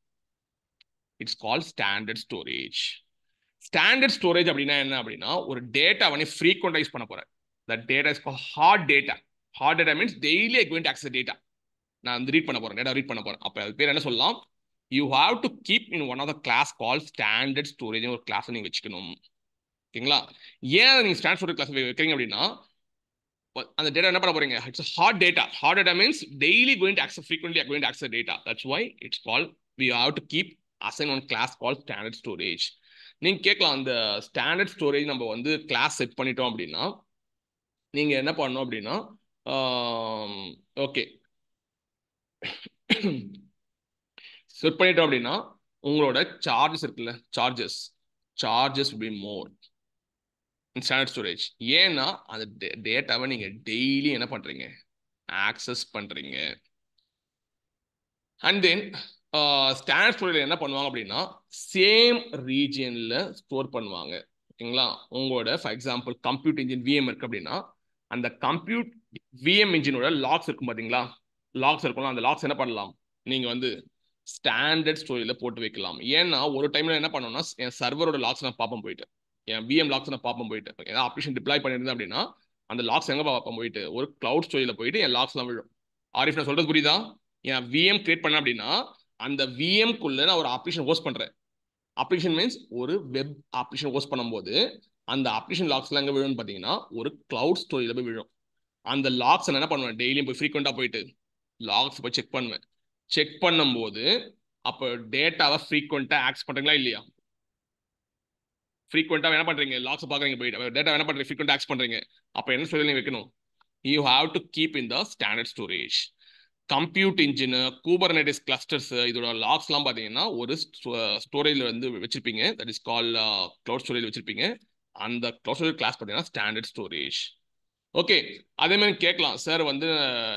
it's called standard storage. Standard storage அப்படின்னா என்ன அப்படின்னா ஒரு data, வந்து ஃப்ரீக்வெண்டாக use பண்ண That data is called hard data. Hard data means daily I going to data நான் வந்து read பண்ண போகிறேன் டேட்டா ரீட் பண்ண போகிறேன் அப்போ அது பேர் என்ன சொல்லலாம் you have to keep in one of the class call standard storage ஒரு கிளாஸ் நீங்கள் வச்சுக்கணும் ஓகேங்களா ஏன் நீங்கள் ஸ்டாண்டர்ட் ஸ்டோரேஜ் கிளாஸ் வைக்கிறீங்க அப்படின்னா அந்த டேட்டா என்ன பண்ண போறீங்க it's hard data hard data means daily going to access frequently or going to access data that's why it's call we have to keep assign one class call standard storage நீங்கள் கேட்கலாம் அந்த standard storage நம்ம வந்து class set பண்ணிட்டோம் அப்படின்னா நீங்கள் என்ன பண்ணணும் அப்படின்னா ஓகே செட் பண்ணிட்டோம் அப்படின்னா உங்களோட சார்ஜஸ் இருக்குல்ல charges charges be more standard storage ஏன்னா அந்த டேட்டாவை நீங்கள் டெய்லி என்ன பண்ணுறீங்க ஆக்சஸ் பண்ணுறீங்க அண்ட் தென் ஸ்டாண்டர்ட் ஸ்டோரேஜில் என்ன பண்ணுவாங்க அப்படின்னா சேம் ரீஜியனில் ஸ்டோர் பண்ணுவாங்க ஓகேங்களா உங்களோட for example computer engine VM இருக்குது அப்படின்னா அந்த கம்ப்யூட் விஎம் இன்ஜினோட லாக்ஸ் இருக்கும் பார்த்தீங்களா லாக்ஸ் இருக்கும்ல அந்த லாக்ஸ் என்ன பண்ணலாம் நீங்கள் வந்து ஸ்டாண்டர்ட் ஸ்டோரியில் போட்டு வைக்கலாம் ஏன்னா ஒரு டைமில் என்ன பண்ணோம்னா என் சர்வரோட லாக்ஸ் நான் பார்ப்போம் போயிட்டு என் விஎம் லாக்ஸ் நான் பார்ப்போம் போயிட்டு ஏதாவது அப்ளிகேஷன் டிப்ளாய் பண்ணியிருந்தேன் அப்படின்னா அந்த லாக்ஸ் எங்கே பார்ப்போம் போயிட்டு ஒரு க்ளவுட் ஸ்டோரியில் போயிட்டு என் லாக்ஸ்லாம் விழும் ஆரிஃப் நான் சொல்கிறது புரியுதா என் விஎம் கிரியேட் பண்ணேன் அப்படின்னா அந்த விஎம்குள்ளே நான் ஒரு அப்ளிகேஷன் ஹோஸ்ட் பண்ணுறேன் அப்ளிகேஷன் மீன்ஸ் ஒரு வெப் அப்ளிகேஷன் ஹோஸ்ட் பண்ணும்போது அந்த அப்ளிகேஷன் லாக்ஸ்லாம் எங்கே விழும்னு பார்த்தீங்கன்னா ஒரு க்ளவுட் ஸ்டோரியில் போய் விழும் அந்த லாக்ஸ் நான் என்ன பண்ணுவேன் டெய்லியும் போய் ஃப்ரீக்வெண்ட்டாக போயிட்டு லாக்ஸ் போய் செக் பண்ணுவேன் செக் பண்ணும்போது அப்போ டேட்டாவை ஃப்ரீக்வெண்ட்டாக ஆக்ஸ் பண்ணுறீங்களா இல்லையா ஃப்ரீக்வெண்ட்டாக என்ன பண்ணுறீங்க லாக்ஸ் பார்க்குறீங்க போயிட்டு டேட்டா என்ன பண்ணுறீங்க ஃப்ரீக்வெண்ட் ஆக்ஸ் பண்ணுறீங்க அப்போ என்ன சொல்லி நீங்கள் வைக்கணும் you have to keep in the standard storage compute engine Kubernetes clusters இதோட லாக்ஸ்லாம் பார்த்தீங்கன்னா ஒரு ஸ்டோரேஜில் வந்து வச்சிருப்பீங்க that is call cloud storage வச்சிருப்பீங்க அந்த க்ளவுட் ஸ்டோரேஜ் கிளாஸ் பார்த்தீங்கன்னா ஸ்டாண்டர்ட் ஸ்டோரேஜ் ஓகே அதே மாதிரி கேட்கலாம் சார் வந்து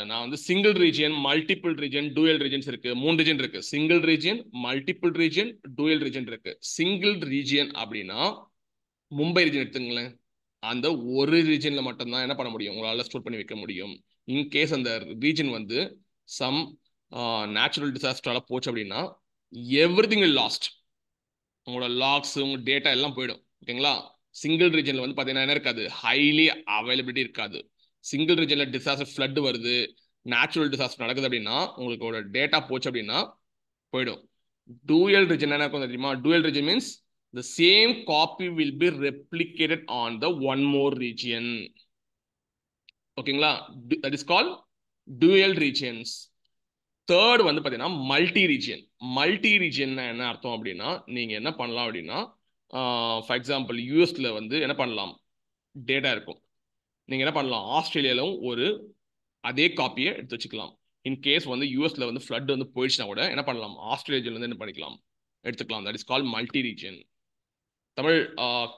நான் வந்து single region multiple region dual regions இருக்கு மூணு ரீஜன் இருக்கு single region multiple region dual region இருக்கு சிங்கிள் ரீஜியன் அப்படின்னா மும்பை ரீஜன் எடுத்துங்களேன் அந்த ஒரு ரீஜன்ல மட்டும்தான் என்ன பண்ண முடியும் உங்களால் ஸ்டோர் பண்ணி வைக்க முடியும் இன்கேஸ் அந்த ரீஜன் வந்து சம் நேச்சுரல் டிசாஸ்டரால போச்சு அப்படின்னா எவ்ரி திங் லாஸ்ட் உங்களோட லாக்ஸ் உங்கள் டேட்டா எல்லாம் போயிடும் ஓகேங்களா சிங்கிள் ரீஜனில் வந்து பார்த்தீங்கன்னா என்ன இருக்காது ஹைலி அவைலபிலிட்டி இருக்காது சிங்கிள் ரீஜனில் டிசாஸ்டர் ஃப்ளட் வருது நேச்சுரல் டிசாஸ்டர் நடக்குது அப்படின்னா உங்களுக்கோட டேட்டா போச்சு அப்படின்னா போயிடும் டூயல் ரீஜன் என்ன தெரியுமா dual region means the same copy will be replicated on the one more region ஓகேங்களா that is call dual regions third வந்து பார்த்தீங்கன்னா மல்டி ரீஜியன் மல்டி ரீஜியன்னா என்ன அர்த்தம் அப்படின்னா நீங்கள் என்ன பண்ணலாம் அப்படின்னா ஃபார் எக்ஸாம்பிள் யூஎஸில் வந்து என்ன பண்ணலாம் டேட்டா இருக்கும் நீங்கள் என்ன பண்ணலாம் ஆஸ்திரேலியாவிலும் ஒரு அதே காப்பியை எடுத்து வச்சுக்கலாம் இன் கேஸ் வந்து யூஎஸில் வந்து ஃப்ளட் வந்து போயிடுச்சுன்னா கூட என்ன பண்ணலாம் ஆஸ்திரேலியாவிலேருந்து என்ன பண்ணிக்கலாம் எடுத்துக்கலாம் that is call multi region தமிழ்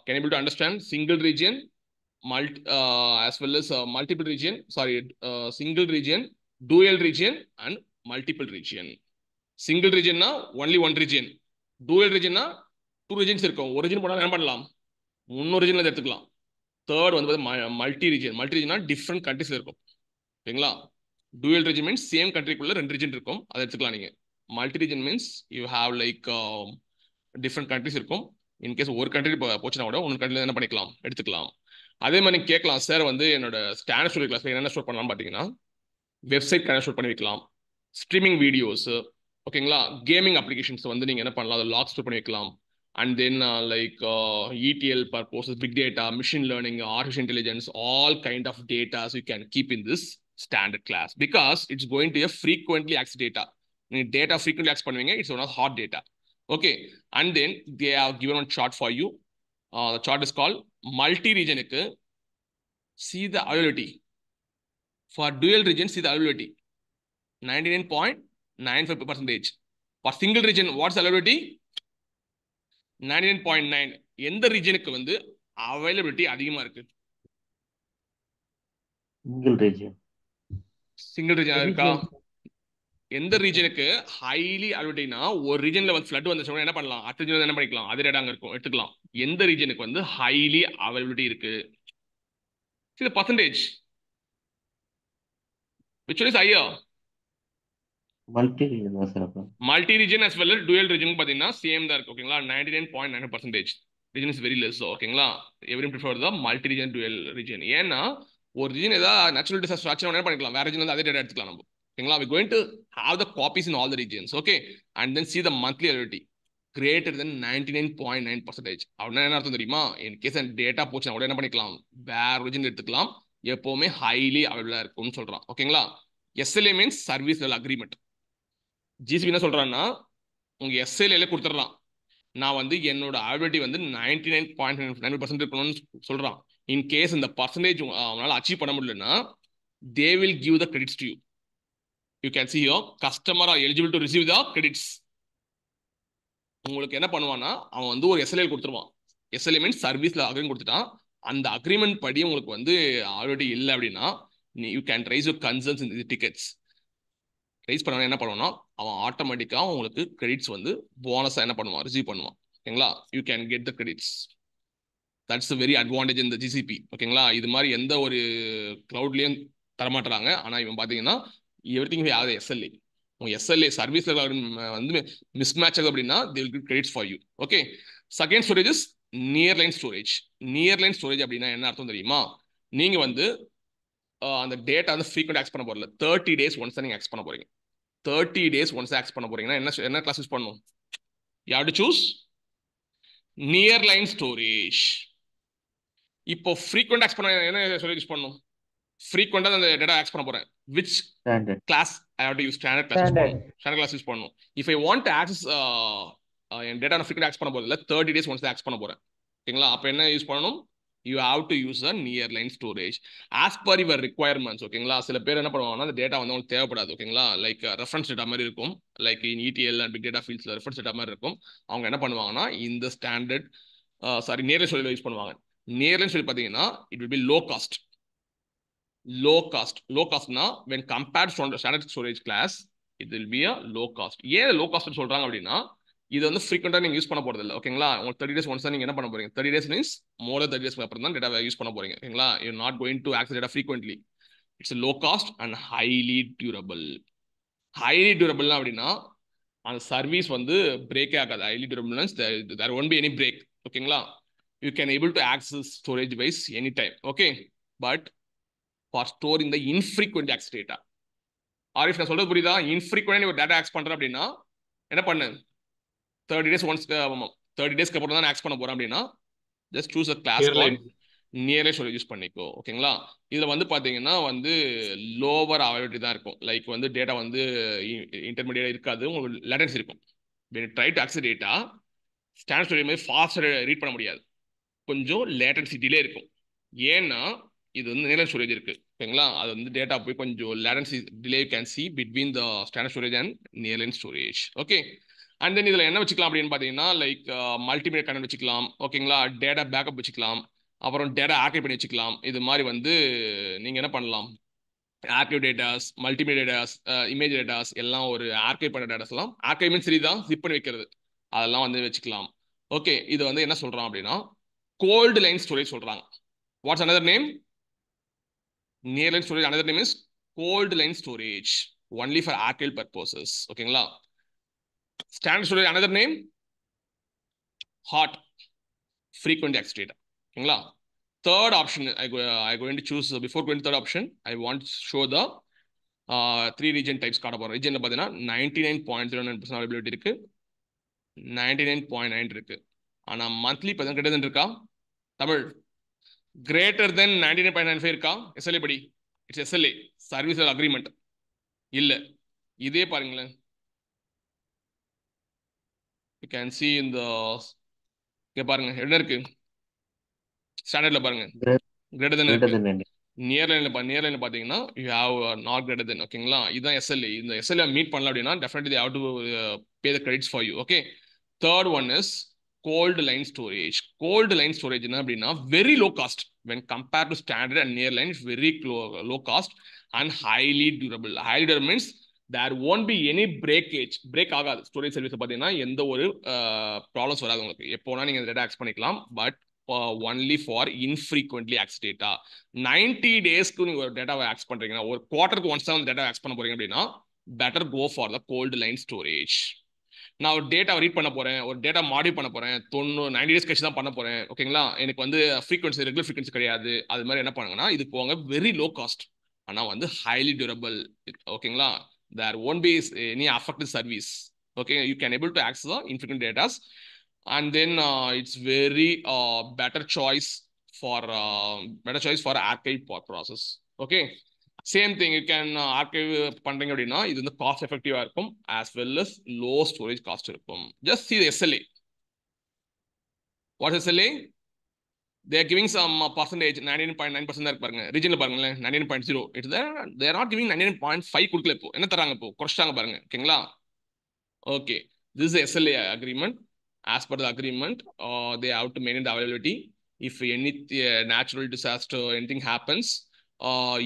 can able to understand single region multi as well as multiple region sorry single region dual region and multiple region single ரீஜியன்னா ஒன்லி ஒன் ரீஜியன் டூயல் ரீஜியன்னா டூ ரீஜன்ஸ் இருக்கும் origin போனால் என்ன பண்ணலாம் முன்னொரு ரீஜனில் எடுத்துக்கலாம் தேர்ட் வந்து மல்டி ரீஜன் மல்டி ரீஜனா டிஃப்ரெண்ட் கண்ட்ரிஸில் இருக்கும் ஓகேங்களா டூயல் ரீஜன் மீன்ஸ் சேம் கண்ட்ரிக்குள்ளே ரெண்டு ரீஜன் இருக்கும் அதை எடுத்துக்கலாம் நீங்கள் multi region means you have like different countries இருக்கும் இன்கேஸ் ஒரு கண்ட்ரி போச்சுன்னா கூட ஒன்று கண்ட்ரில என்ன பண்ணிக்கலாம் எடுத்துக்கலாம் அதே மாதிரி கேட்கலாம் சார் வந்து என்னோட ஸ்டாண்டர்ட் ஸ்டோரி கிளாஸ் என்ன ஸ்டோர் பண்ணலாம் பார்த்தீங்கன்னா வெப்சைட் கனெக்ட் ஸ்டோர் பண்ணி வைக்கலாம் ஸ்ட்ரீமிங் வீடியோஸு ஓகேங்களா கேமிங் அப்ளிகேஷன்ஸ் வந்து நீங்கள் என்ன பண்ணலாம் அதை லாக் ஸ்டோர் பண்ணி வைக்கலாம் and then uh, like uh, etl purposes big data machine learning artificial intelligence all kind of data so you can keep in this standard class because it's going to a frequently accessed data data frequently expanding it's one of hot data okay and then they have given one chart for you uh, the chart is called multi region see the availability for dual region see the availability 99.95 percentage for single region what's availability ninety nine point nine எந்த ரீஜனுக்கு வந்து availability அதிகமா இருக்கு single region single ரீஜனா இருக்கா எந்த ரீஜனுக்கு highly அட்வர்டைனா ஒரு ரீஜன்ல வந்து flood வந்துச்சுன்னா என்ன பண்ணலாம் அடுத்த ரீஜன் என்ன பண்ணிக்கலாம் அதே இடம் இருக்கும் எடுத்துக்கலாம் எந்த ரீஜனுக்கு வந்து ஹைலி அவைலபிலிட்டி இருக்கு இது percentage which is higher multi region as well dual region பாத்தீங்கன்னா சேம் தான் இருக்கு ஓகேங்களா ninety nine point nine percentage region is very less ஓகேங்களா every prefer the multi region dual region ஏன்னா ஒரு ரீஜன் ஏதாவது நேச்சுரல் டிசாஸ்டர் ஆச்சு உடனே பண்ணிக்கலாம் வேற ரீஜன் அதே டேட்டா எடுத்துக்கலாம் நம்ம ஓகேங்களா we going to have the copies in all the regions okay and then see the monthly alert greater than ninety nine point nine percentage அப்படின்னா என்ன அர்த்தம் தெரியுமா இன் கேஸ் அண்ட் டேட்டா போச்சு கூட என்ன பண்ணிக்கலாம் வேற ஒரிஜின் எடுத்துக்கலாம் எப்பவுமே ஹைலி அவைலபிளாக இருக்கும்னு சொல்கிறான் ஓகேங்களா SLA means service level agreement GCP என்ன சொல்கிறான்னா உங்கள் எஸ்ஐலேயே கொடுத்துட்றான் நான் வந்து என்னோட ஆபிலிட்டி வந்து ninety nine point nine percent இருக்கணும்னு சொல்கிறான் இன் கேஸ் இந்த பர்சன்டேஜ் அவனால் அச்சீவ் பண்ண முடியலன்னா they will give the credits to you you can see your customer are eligible to receive the credits உங்களுக்கு என்ன பண்ணுவான்னா அவன் வந்து ஒரு எஸ்எல்ஏ கொடுத்துருவான் எஸ்எல்ஏ மீன்ஸ் சர்வீஸில் அக்ரிமெண்ட் கொடுத்துட்டான் அந்த அக்ரிமெண்ட் படி உங்களுக்கு வந்து ஆல்ரெடி இல்லை அப்படின்னா you can raise you concerns இந்த டிக்கெட்ஸ் ரைஸ் பண்ண என்ன பண்ணுவான்னா அவன் ஆட்டோமேட்டிக்காக உங்களுக்கு கிரெடிட்ஸ் வந்து போனஸாக என்ன பண்ணுவான் ரிசீவ் பண்ணுவான் ஓகேங்களா you can get the credits that's very advantage இந்த ஜிசிபி ஓகேங்களா இது மாதிரி எந்த ஒரு க்ளவுட்லேயும் தரமாட்டுறாங்க ஆனால் இவன் பார்த்தீங்கன்னா எவ்ரி திங் அது எஸ்எல்ஏ உங்கள் எஸ்எல்ஏ சர்வீஸில் வந்து மிஸ் மேட்ச் ஆகுது அப்படின்னா the will credits for you okay second storage is near line storage near line storage அப்படின்னா என்ன அர்த்தம் தெரியுமா நீங்கள் வந்து அந்த டேட்டா வந்து ஃப்ரீக்வெண்ட் ஆக்ஸ் பண்ண போகிறல தேர்ட்டி டேஸ் ஒன்ஸ் நீங்கள் ஆக்ஸ் பண்ண போகிறீங்க தேர்ட்டி டேஸ் ஒன்ஸ் ஆக்ஸ் பண்ண போறீங்கன்னா என்ன என்ன கிளாஸ் யூஸ் பண்ணும் யார் to choose near line storage இப்போ ஃப்ரீக்வெண்ட் ஆக்ஸ் பண்ண என்ன சொல்லி யூஸ் பண்ணும் ஃப்ரீக்வெண்டா அந்த டேட்டா ஆக்ஸ் பண்ண போறேன் which class I have to use standard class standard class use பண்ணும் if I want to access என் டேட்டா நான் ஃப்ரீக்வெண்ட் ஆக்ஸ் பண்ண போறது இல்லை தேர்ட்டி டேஸ் ஒன்ஸ் ஆக்ஸ் பண்ண போறேன் ஓகேங்களா அப்போ என்ன யூஸ் பண்ணணும் you have to use a near line storage as per your requirements ஓகேங்களா சில பேர் என்ன பண்ணுவாங்கன்னா டேட்டா வந்து அவங்களுக்கு தேவைப்படாது ஓகேங்களா லைக் ரெஃபரன்ஸ் டேட்டா மாதிரி இருக்கும் like in ETL and big data ஃபீல்ட்ஸில் ரெஃபரன்ஸ் டேட்டா மாதிரி இருக்கும் அவங்க என்ன பண்ணுவாங்கன்னா இந்த ஸ்டாண்டர்ட் சாரி நேரில் சொல்லி யூஸ் பண்ணுவாங்க நேர்லன்னு சொல்லி பார்த்தீங்கன்னா it will be low cost low cost low காஸ்ட்னா when compared standard storage class it will be a low cost ஏன் லோ காஸ்ட்னு சொல்கிறாங்க அப்படின்னா இது வந்து ஃப்ரீக்வெண்ட்டாக நீங்கள் யூஸ் பண்ண போகிறது இல்லை ஓகேங்களா உங்களுக்கு தேர்ட்டி டேஸ் ஒன்ஸ் தான் நீங்கள் என்ன பண்ண போறீங்க thirty days means more thirty days அப்புறம் தான் டேட்டா யூஸ் பண்ண போறீங்க ஓகேங்களா you not going to access data frequently it's low cost and highly durable highly டியூரபிள்னா அப்படின்னா அந்த சர்வீஸ் வந்து பிரேக்கே ஆகாது highly durable there won't be any break ஓகேங்களா you can able to access storage wise any time okay but for store இந்த infrequent access data ஆரிஃப் நான் சொல்றது புரியுதா இன்ஃப்ரீக்வெண்ட் நீங்கள் டேட்டா ஆக்ஸ் பண்ணுறேன் அப்படின்னா என்ன பண்ணு தேர்ட்டி டேஸ் ஒன்ஸ் தேர்ட்டி டேஸ்க்கு அப்புறம் தான் ஆக்ஸ் பண்ண போறேன் அப்படின்னா ஜஸ்ட் சூஸ் அ கிளாஸ் நியரே சொல்லி யூஸ் பண்ணிக்கோ ஓகேங்களா இதுல வந்து பாத்தீங்கன்னா வந்து லோவர் அவைலபிலிட்டி தான் இருக்கும் லைக் வந்து டேட்டா வந்து இன்டர்மீடியட் இருக்காது உங்களுக்கு லேட்டன்ஸ் இருக்கும் try to data standard storage மாதிரி ஃபாஸ்டர் ரீட் பண்ண முடியாது கொஞ்சம் லேட்டன்சி டிலே இருக்கும் ஏன்னா இது வந்து நேரம் ஸ்டோரேஜ் இருக்கு ஓகேங்களா அது வந்து டேட்டா போய் கொஞ்சம் latency delay can see between the standard storage and nearline storage okay and then இதில் என்ன வச்சுக்கலாம் அப்படின்னு பார்த்தீங்கன்னா லைக் மல்டிமீடியா கனெக்ட் வச்சுக்கலாம் ஓகேங்களா டேட்டா பேக்கப் வச்சுக்கலாம் அப்புறம் டேட்டா ஆக்டிவ் பண்ணி வச்சுக்கலாம் இது மாதிரி வந்து நீங்கள் என்ன பண்ணலாம் active datas multimedia datas image datas எல்லாம் ஒரு ஆர்கிவ் பண்ண டேட்டாஸ்லாம் ஆர்கிவ் மீன்ஸ் சரி தான் ஜிப் பண்ணி வைக்கிறது அதெல்லாம் வந்து வச்சுக்கலாம் ஓகே இது வந்து என்ன சொல்கிறான் அப்படின்னா கோல்டு லைன் ஸ்டோரேஜ் சொல்கிறாங்க what's another name near line storage another name is cold line storage only for archive purposes ஓகேங்களா standard storage another name hot frequent x data okayla third option i go i going to choose before going to third option three region types காட்ட போகிறோம் ரீஜனில் பார்த்தீங்கன்னா ninety nine point three nine percent availability இருக்குது ninety nine point nine இருக்குது ஆனால் monthly பார்த்தீங்கன்னா greater than இருக்கா தமிழ் greater than ninety nine point nine five இருக்கா எஸ்எல்ஏ படி இட்ஸ் எஸ்எல்ஏ சர்வீஸ் அக்ரிமெண்ட் இல்லை இதே பாருங்களேன் யூ கேன் சி இந்த இங்கே பாருங்க என்ன இருக்கு ஸ்டாண்டர்ட்ல பாருங்க கிரேட்டர் தென் இருக்கு நியர் லைன்ல பா நியர் லைன்ல பாத்தீங்கன்னா you have not greater than ஓகேங்களா இதுதான் எஸ்எல்ஏ e. இந்த எஸ்எல்ஏ e மீட் பண்ணல அப்படின்னா definitely have to pay the credits for you okay third one is cold line storage cold line storage என்ன அப்படின்னா very low cost when compare to standard and near line very low cost and highly durable highly durable means there won't be any breakage break ஆகாது storage service பார்த்தீங்கன்னா எந்த ஒரு problems வராது உங்களுக்கு எப்போனா நீங்கள் டேட்டா ஆக்ஸ் பண்ணிக்கலாம் but only for infrequently access data ninety டேஸ்க்கு நீங்கள் ஒரு டேட்டாவை ஆக்ஸ் பண்ணுறீங்கன்னா ஒரு குவார்டருக்கு ஒன்ஸ் தான் டேட்டா ஆக்ஸ் பண்ண போறீங்க அப்படின்னா better go for the cold line storage நான் ஒரு டேட்டா ரீட் பண்ண போகிறேன் ஒரு டேட்டா மாடி பண்ண போகிறேன் தொண்ணூறு நைன்டி டேஸ் கழிச்சு தான் பண்ண போகிறேன் ஓகேங்களா எனக்கு வந்து ஃப்ரீக்வன்சி ரெகுலர் ஃப்ரீக்வன்சி கிடையாது அது மாதிரி என்ன பண்ணுங்கன்னா இது போங்க வெரி லோ காஸ்ட் ஆனால் வந்து ஹைலி டியூரபிள் ஓகேங்களா There won't be any affected service. Okay, you can able to access the infrequent data. And then uh, it's very uh, better choice for uh, better choice for archive process. Okay. same thing you can uh, archive archive பண்ணுறீங்க அப்படின்னா இது வந்து cost எஃபெக்டிவாக இருக்கும் as as as low storage cost Just see the SLA What is SLA there giving some percentage nineteen point nine percent தான் பாருங்க ரீஜனில் பாருங்களேன் nineteen point zero it there not giving nineteen point five கொடுக்கல இப்போ என்ன தராங்க இப்போ குறைச்சிட்டாங்க பாருங்க ஓகேங்களா okay this SLA agreement as per the agreement they have to maintain the availability if any natural disaster anything happens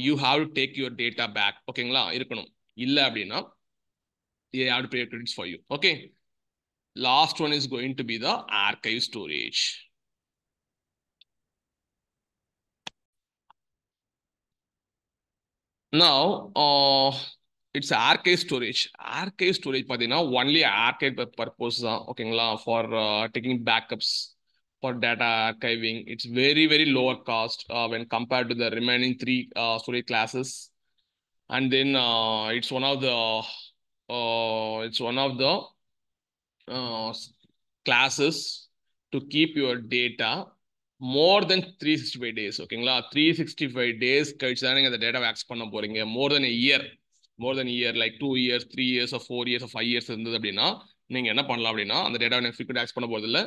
you have to take your data back ஓகேங்களா இருக்கணும் இல்லை அப்படின்னா a have to pay credits for you okay last one is going to be the archive storage Now, uh, it's R K storage. R K storage பார்த்தீங்கன்னா only archive purpose தான் ஓகேங்களா for taking backups for data archiving. It's very, very lower cost uh, when compared to the remaining three uh, storage classes. And then uh, it's one of the uh, it's one of the uh, classes to keep your data more than three sixty five days ஓகேங்களா three sixty five days கழிச்சு தான் நீங்கள் அந்த டேட்டாவை வேக்ஸ் பண்ண போகிறீங்க more than year more than year like two years three years four years five years இருந்தது அப்படின்னா நீங்கள் என்ன பண்ணலாம் அப்படின்னா அந்த டேட்டாவை நீங்கள் ஃப்ரீக்வெண்ட் ஆக்ஸ் பண்ண போகிறதில்ல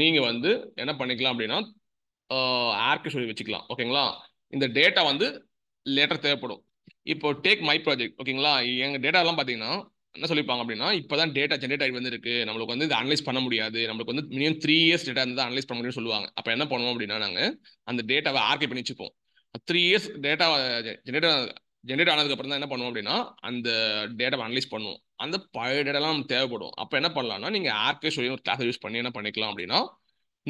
நீங்கள் வந்து என்ன பண்ணிக்கலாம் அப்படின்னா ஆர்க்கு சொல்லி வச்சுக்கலாம் ஓகேங்களா இந்த டேட்டா வந்து லேட்டர் தேவைப்படும் இப்போ டேக் மை ப்ராஜெக்ட் ஓகேங்களா எங்கள் டேட்டாலாம் பார்த்தீங்கன்னா என்ன சொல்லிப்பாங்க அப்படின்னா இப்போதான் டேட்டா ஜென்ரேட் ஆகி வந்துருக்கு நம்மளுக்கு வந்து இது அனலைஸ் பண்ண முடியாது நம்மளுக்கு வந்து மினிமம் த்ரீ இயர்ஸ் டேட்டா இருந்தால் அனலைஸ் பண்ண முடியும்னு சொல்லுவாங்க அப்போ என்ன பண்ணுவோம் அப்படின்னா நாங்கள் அந்த டேட்டாவை ஆர்கே பண்ணி வச்சுப்போம் three years data generate generate ஆனதுக்கப்புறம் தான் என்ன பண்ணுவோம் அப்படின்னா அந்த டேட்டாவை அனலைஸ் பண்ணுவோம் அந்த பழைய டேட்டாலாம் நமக்கு தேவைப்படும் அப்போ என்ன பண்ணலாம்னா நீங்கள் ஆர்கே சொல்லி ஒரு கிளாஸ் யூஸ் பண்ணி என்ன பண்ணிக்கலாம் அப்படின்னா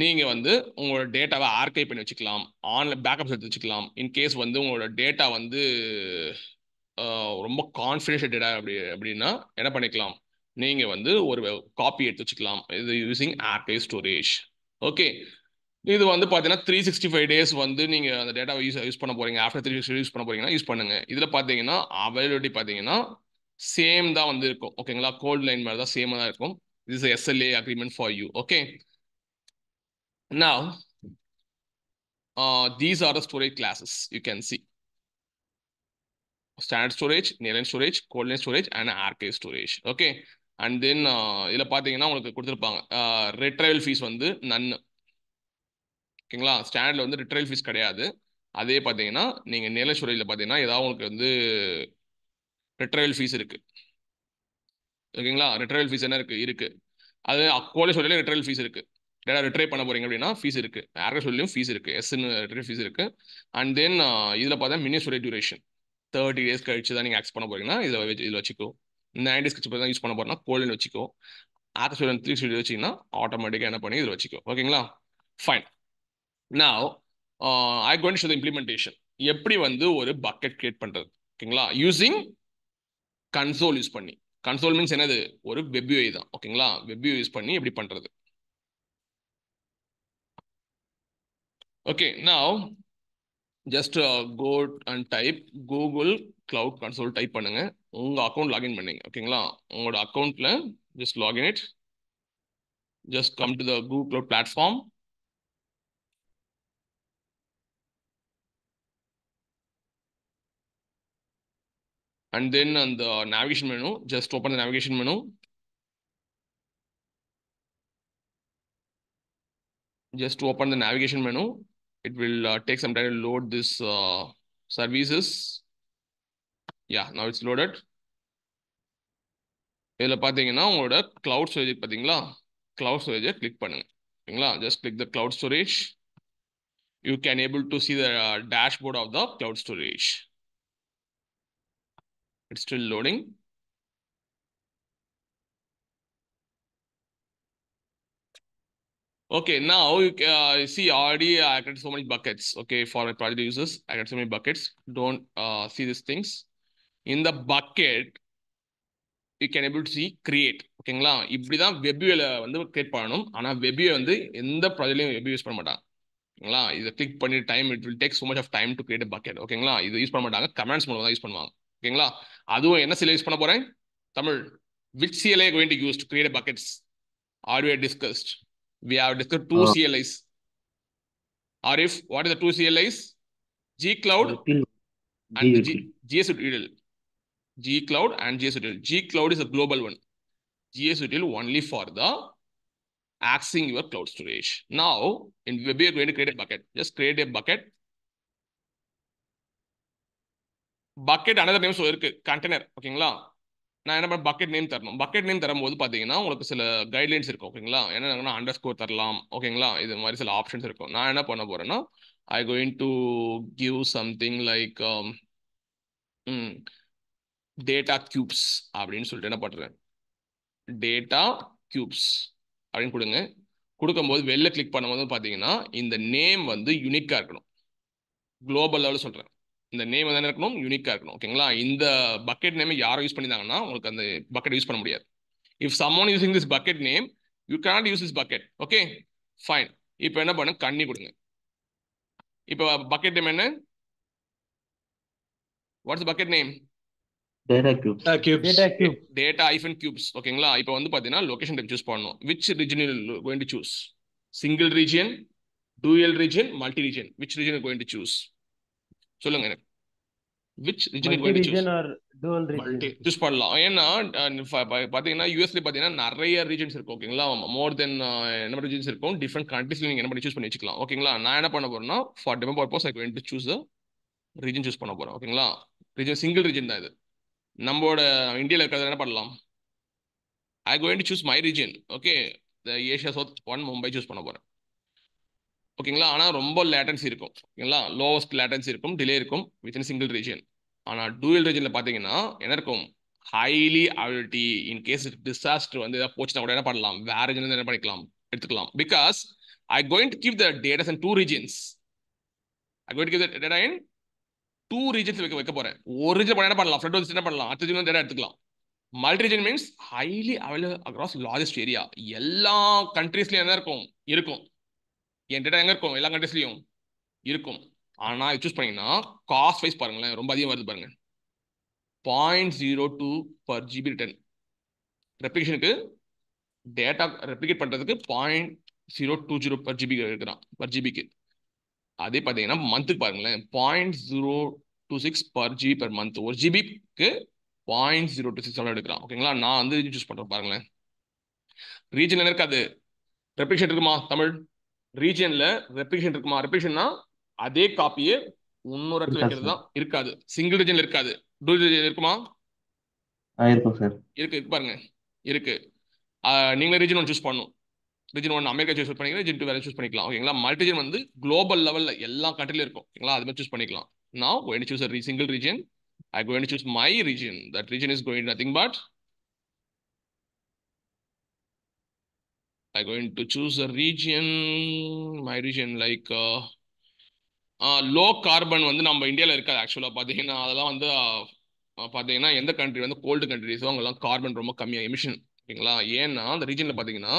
நீங்கள் வந்து உங்களோட டேட்டாவை ஆர்கை பண்ணி வச்சுக்கலாம் ஆன்லைன் பேக்கப்ஸ் எடுத்து வச்சுக்கலாம் இன்கேஸ் வந்து உங்களோட டேட்டா வந்து ரொம்ப கான்ஃபிடென்ஷியேட்டடா அப்படி அப்படின்னா என்ன பண்ணிக்கலாம் நீங்க வந்து ஒரு காப்பி எடுத்து வச்சுக்கலாம் இது யூசிங் ஆர்கைவ் ஸ்டோரேஜ் ஓகே இது வந்து பார்த்தீங்கன்னா த்ரீ சிக்ஸ்டி ஃபைவ் டேஸ் வந்து நீங்கள் அந்த டேட்டாவை யூஸ் யூஸ் பண்ண போறீங்க ஆஃப்டர் த்ரீ சிக்ஸ்டி யூஸ் பண்ண போறீங்கன்னா யூஸ் பண்ணுங்க இதில் பார்த்தீங்கன்னா அவைலபிலிட்டி பார்த்தீங்கன்னா சேம் தான் வந்து இருக்கும் ஓகேங்களா கோல்டு லைன் மாதிரி தான் சேமாக தான் இருக்கும் is SLA agreement for you okay நான் these are the storage classes you can see standard storage nearline storage cold storage and archive storage okay and then இதில் பார்த்தீங்கன்னா உங்களுக்கு கொடுத்துருப்பாங்க ரிட்ரைவல் uh, ஃபீஸ் வந்து நன்னு ஓகேங்களா ஸ்டாண்டர்டில் வந்து ரிட்ரைவல் ஃபீஸ் கிடையாது அதே பார்த்தீங்கன்னா நீங்கள் நிலை சுரையில் பார்த்தீங்கன்னா ஏதாவது உங்களுக்கு வந்து ரிட்ரைவல் ஃபீஸ் இருக்குது ஓகேங்களா ரிட்ரைவல் ஃபீஸ் என்ன இருக்குது இருக்குது அது கோலை சொல்லியில் ரிட்ரைவல் ஃபீஸ் இருக்குது டேட்டா ரிட்ரைவ் பண்ண போகிறீங்க அப்படின்னா ஃபீஸ் இருக்குது ஆர்கே சொல்லியும் ஃபீஸ் இருக்கு எஸ்ன்னு ரிட்ரைவ் ஃபீஸ் இருக்குது அண்ட் தென் இதில் பார்த்தா மினி சுரை டியூரேஷன் தேர்ட்டி டேஸ் கழிச்சு தான் நீங்கள் ஆக்ஸ் பண்ண போறீங்கன்னா இதில் இதில் வச்சுக்கோ நைன் டேஸ் கழிச்சு தான் யூஸ் பண்ண போறோம்னா கோல்டுன்னு வச்சுக்கோ ஆக்ஸ் ஸ்டூடெண்ட் த்ரீ ஸ்டூடியோ வச்சிங்கன்னா ஆட்டோமேட்டிக்காக என்ன பண்ணி இதில் வச்சுக்கோ ஓகேங்களா ஃபைன் நான் I going show the implementation எப்படி வந்து ஒரு பக்கெட் கிரியேட் பண்ணுறது ஓகேங்களா யூஸிங் கன்சோல் யூஸ் பண்ணி கன்சோல் மீன்ஸ் என்னது ஒரு வெப்யூஐ தான் ஓகேங்களா வெப்யூ யூஸ் பண்ணி எப்படி பண்ணுறது ஓகே நான் just uh, go and type google cloud console type pannunga unga account login pannunga okay la ungala account la just login it just come to the google cloud platform and then on the navigation menu just open the navigation menu just open the navigation menu it will uh, take some time to load this uh, services. Yeah, now it's loaded. Now, cloud storage, cloud storage, click button. Just click the cloud storage. You can able to see the uh, dashboard of the cloud storage. It's still loading. Okay, now you uh, see already uh, I created so many buckets. Okay, for my project users, I got so many buckets. Don't uh, see these things. In the bucket, you can able to see create ஓகேங்களா இப்படி தான் வெப்யூவில் வந்து create பண்ணணும் ஆனால் வெப்யூ வந்து எந்த ப்ராஜெக்ட்லையும் web use பண்ண மாட்டாங்க ஓகேங்களா இதை கிளிக் பண்ணி time it will take so much of time to create bucket ஓகேங்களா இது யூஸ் பண்ண மாட்டாங்க கமெண்ட்ஸ் மூலம் தான் யூஸ் பண்ணுவாங்க ஓகேங்களா அதுவும் என்ன சில யூஸ் பண்ண போகிறேன் Tamil which CLA going to use to create buckets are we discussed We have discussed two uh, CLIs. what are the two CLIs? G Cloud and the G, GS Util. G Cloud and GS Util. G Cloud is a global one. GS Util only for the accessing your cloud storage. Now, in we are going to create a bucket. Just create a bucket. Bucket another name so container. Okay, நான் என்ன பண்ண bucket name தரணும் bucket name தரும்போது பார்த்தீங்கன்னா உங்களுக்கு சில guidelines இருக்கும் ஓகேங்களா என்ன அண்டர் ஸ்கோர் தரலாம் ஓகேங்களா இது மாதிரி சில ஆப்ஷன்ஸ் இருக்கும் நான் என்ன பண்ண போகிறேன்னா I going to give something like data cubes அப்படின்னு சொல்லிட்டு என்ன பண்ணுறேன் டேட்டா கியூப்ஸ் அப்படின்னு கொடுங்க கொடுக்கும்போது வெளில கிளிக் பண்ணும்போது பார்த்தீங்கன்னா இந்த நேம் வந்து யுனிக்காக இருக்கணும் குளோபல் லெவலில் சொல்கிறேன் இந்த நேம் தானே இருக்கணும் யூனிக்காக இருக்கணும் ஓகேங்களா இந்த பக்கெட் நேம் யாரும் யூஸ் பண்ணியிருந்தாங்கன்னா உங்களுக்கு அந்த பக்கெட் யூஸ் பண்ண முடியாது if one using this bucket name you cannot use this bucket okay fine இப்போ என்ன பண்ணு கண்ணி கொடுங்க இப்போ பக்கெட் நேம் என்ன what's bucket name data cubes data hyphen cubes ஓகேங்களா இப்போ வந்து பார்த்தீங்கன்னா லொகேஷன் டைப் சூஸ் பண்ணணும் which region going to choose single region dual region multi region which region going to choose சொல்லுங்க எனக்கு விச் சூஸ் பண்ணலாம் ஏன்னா பாத்தீங்கன்னா யூஎஸ்ல பாத்தீங்கன்னா நிறைய ரீஜன்ஸ் இருக்கும் ஓகேங்களா மோர் தென் என்ன ரீஜன்ஸ் இருக்கும் டிஃப்ரெண்ட் கண்ட்ரீஸ்ல நீங்க என்ன சூஸ் பண்ணி வச்சுக்கலாம் ஓகேங்களா நான் என்ன பண்ண போறேன்னா for different purpose I went choose region choose பண்ண போறேன் ஓகேங்களா ரீஜன் சிங்கிள் ரீஜன் தான் இது நம்மளோட இந்தியாவில் இருக்கிறது என்ன பண்ணலாம் I going to choose my region okay Asia south one Mumbai choose பண்ண போறேன் ஓகேங்களா ஆனால் ரொம்ப லேட்டன்சி இருக்கும் ஓகேங்களா லோவஸ்ட் லேட்டன்சி இருக்கும் டிலே இருக்கும் வித்தின் சிங்கிள் ரீஜன் ஆனால் டூயல் ரீஜனில் பார்த்தீங்கன்னா என்ன இருக்கும் ஹைலி அலர்ட்டி இன் கேஸ் டிசாஸ்டர் வந்து ஏதாவது போச்சுன்னா கூட என்ன பண்ணலாம் வேற ரீஜன் என்ன பண்ணிக்கலாம் எடுத்துக்கலாம் because I going to keep the datas in two regions I going to keep the data in two regions வைக்க வைக்க போறேன் ஒரு ரீஜன் பண்ண என்ன பண்ணலாம் ஃப்ரெண்ட் என்ன பண்ணலாம் அடுத்த ரீஜன் டேட்டா எடுத்துக்கலாம் multi region means highly available across largest area எல்லா கண்ட்ரீஸ்லயும் என்ன இருக்கும் இருக்கும் என் டேட்டா எங்கே இருக்கும் எல்லா கண்ட்ரிஸ்லையும் இருக்கும் ஆனால் சூஸ் பண்ணீங்கன்னா காஸ்ட் வைஸ் பாருங்களேன் ரொம்ப அதிகம் வருது பாருங்கள் point zero two per GB return ரெப்ளிகேஷனுக்கு டேட்டா ரெப்ளிகேட் பண்ணுறதுக்கு point zero two zero per GB இருக்கிறான் பர் ஜிபிக்கு அதே பார்த்தீங்கன்னா மந்த்துக்கு பாருங்களேன் point zero two six per GB per month ஒரு ஜிபிக்கு பாயிண்ட் ஜீரோ டூ சிக்ஸ் எடுக்கிறான் ஓகேங்களா நான் வந்து சூஸ் பண்ணுறேன் பாருங்களேன் ரீஜன் இருக்காது ரெப்ளிகேஷன் இருக்குமா தமிழ் ரீஜியன்ல ரெப்ளிகேஷன் இருக்குமா ரெப்ளிகேஷன்னா அதே காப்பியே இன்னொரு இடத்துல வைக்கிறது தான் இருக்காது சிங்கிள் ரீஜன்ல இருக்காது ரீஜன் இருக்குமா இருக்கும் சார் இருக்கு இருக்கு பாருங்க இருக்கு நீங்க ரீஜன் ஒன் சூஸ் பண்ணும் ரீஜன் ஒன் அமெரிக்கா சூஸ் பண்ணிக்கலாம் ரீஜன் டூ வேற சூஸ் பண்ணிக்கலாம் ஓகேங்களா மல்டிஜன் வந்து குளோபல் லெவல்ல எல்லா கண்ட்ரிலும் இருக்கும் ஓகேங்களா அது மாதிரி சூஸ் பண்ணிக்கலாம் நான் going choose single region I going choose my region that region is going nothing but I'm going to choose a region. My region like low uh, carbon uh, வந்து நம்ம இந்தியாவில் இருக்காது ஆக்சுவலாக பார்த்தீங்கன்னா அதெல்லாம் வந்து uh, பார்த்தீங்கன்னா எந்த கண்ட்ரி வந்து கோல்டு கண்ட்ரிஸோ அவங்கெல்லாம் கார்பன் ரொம்ப கம்மியாக எமிஷன் ஓகேங்களா ஏன்னா அந்த ரீஜனில் பார்த்தீங்கன்னா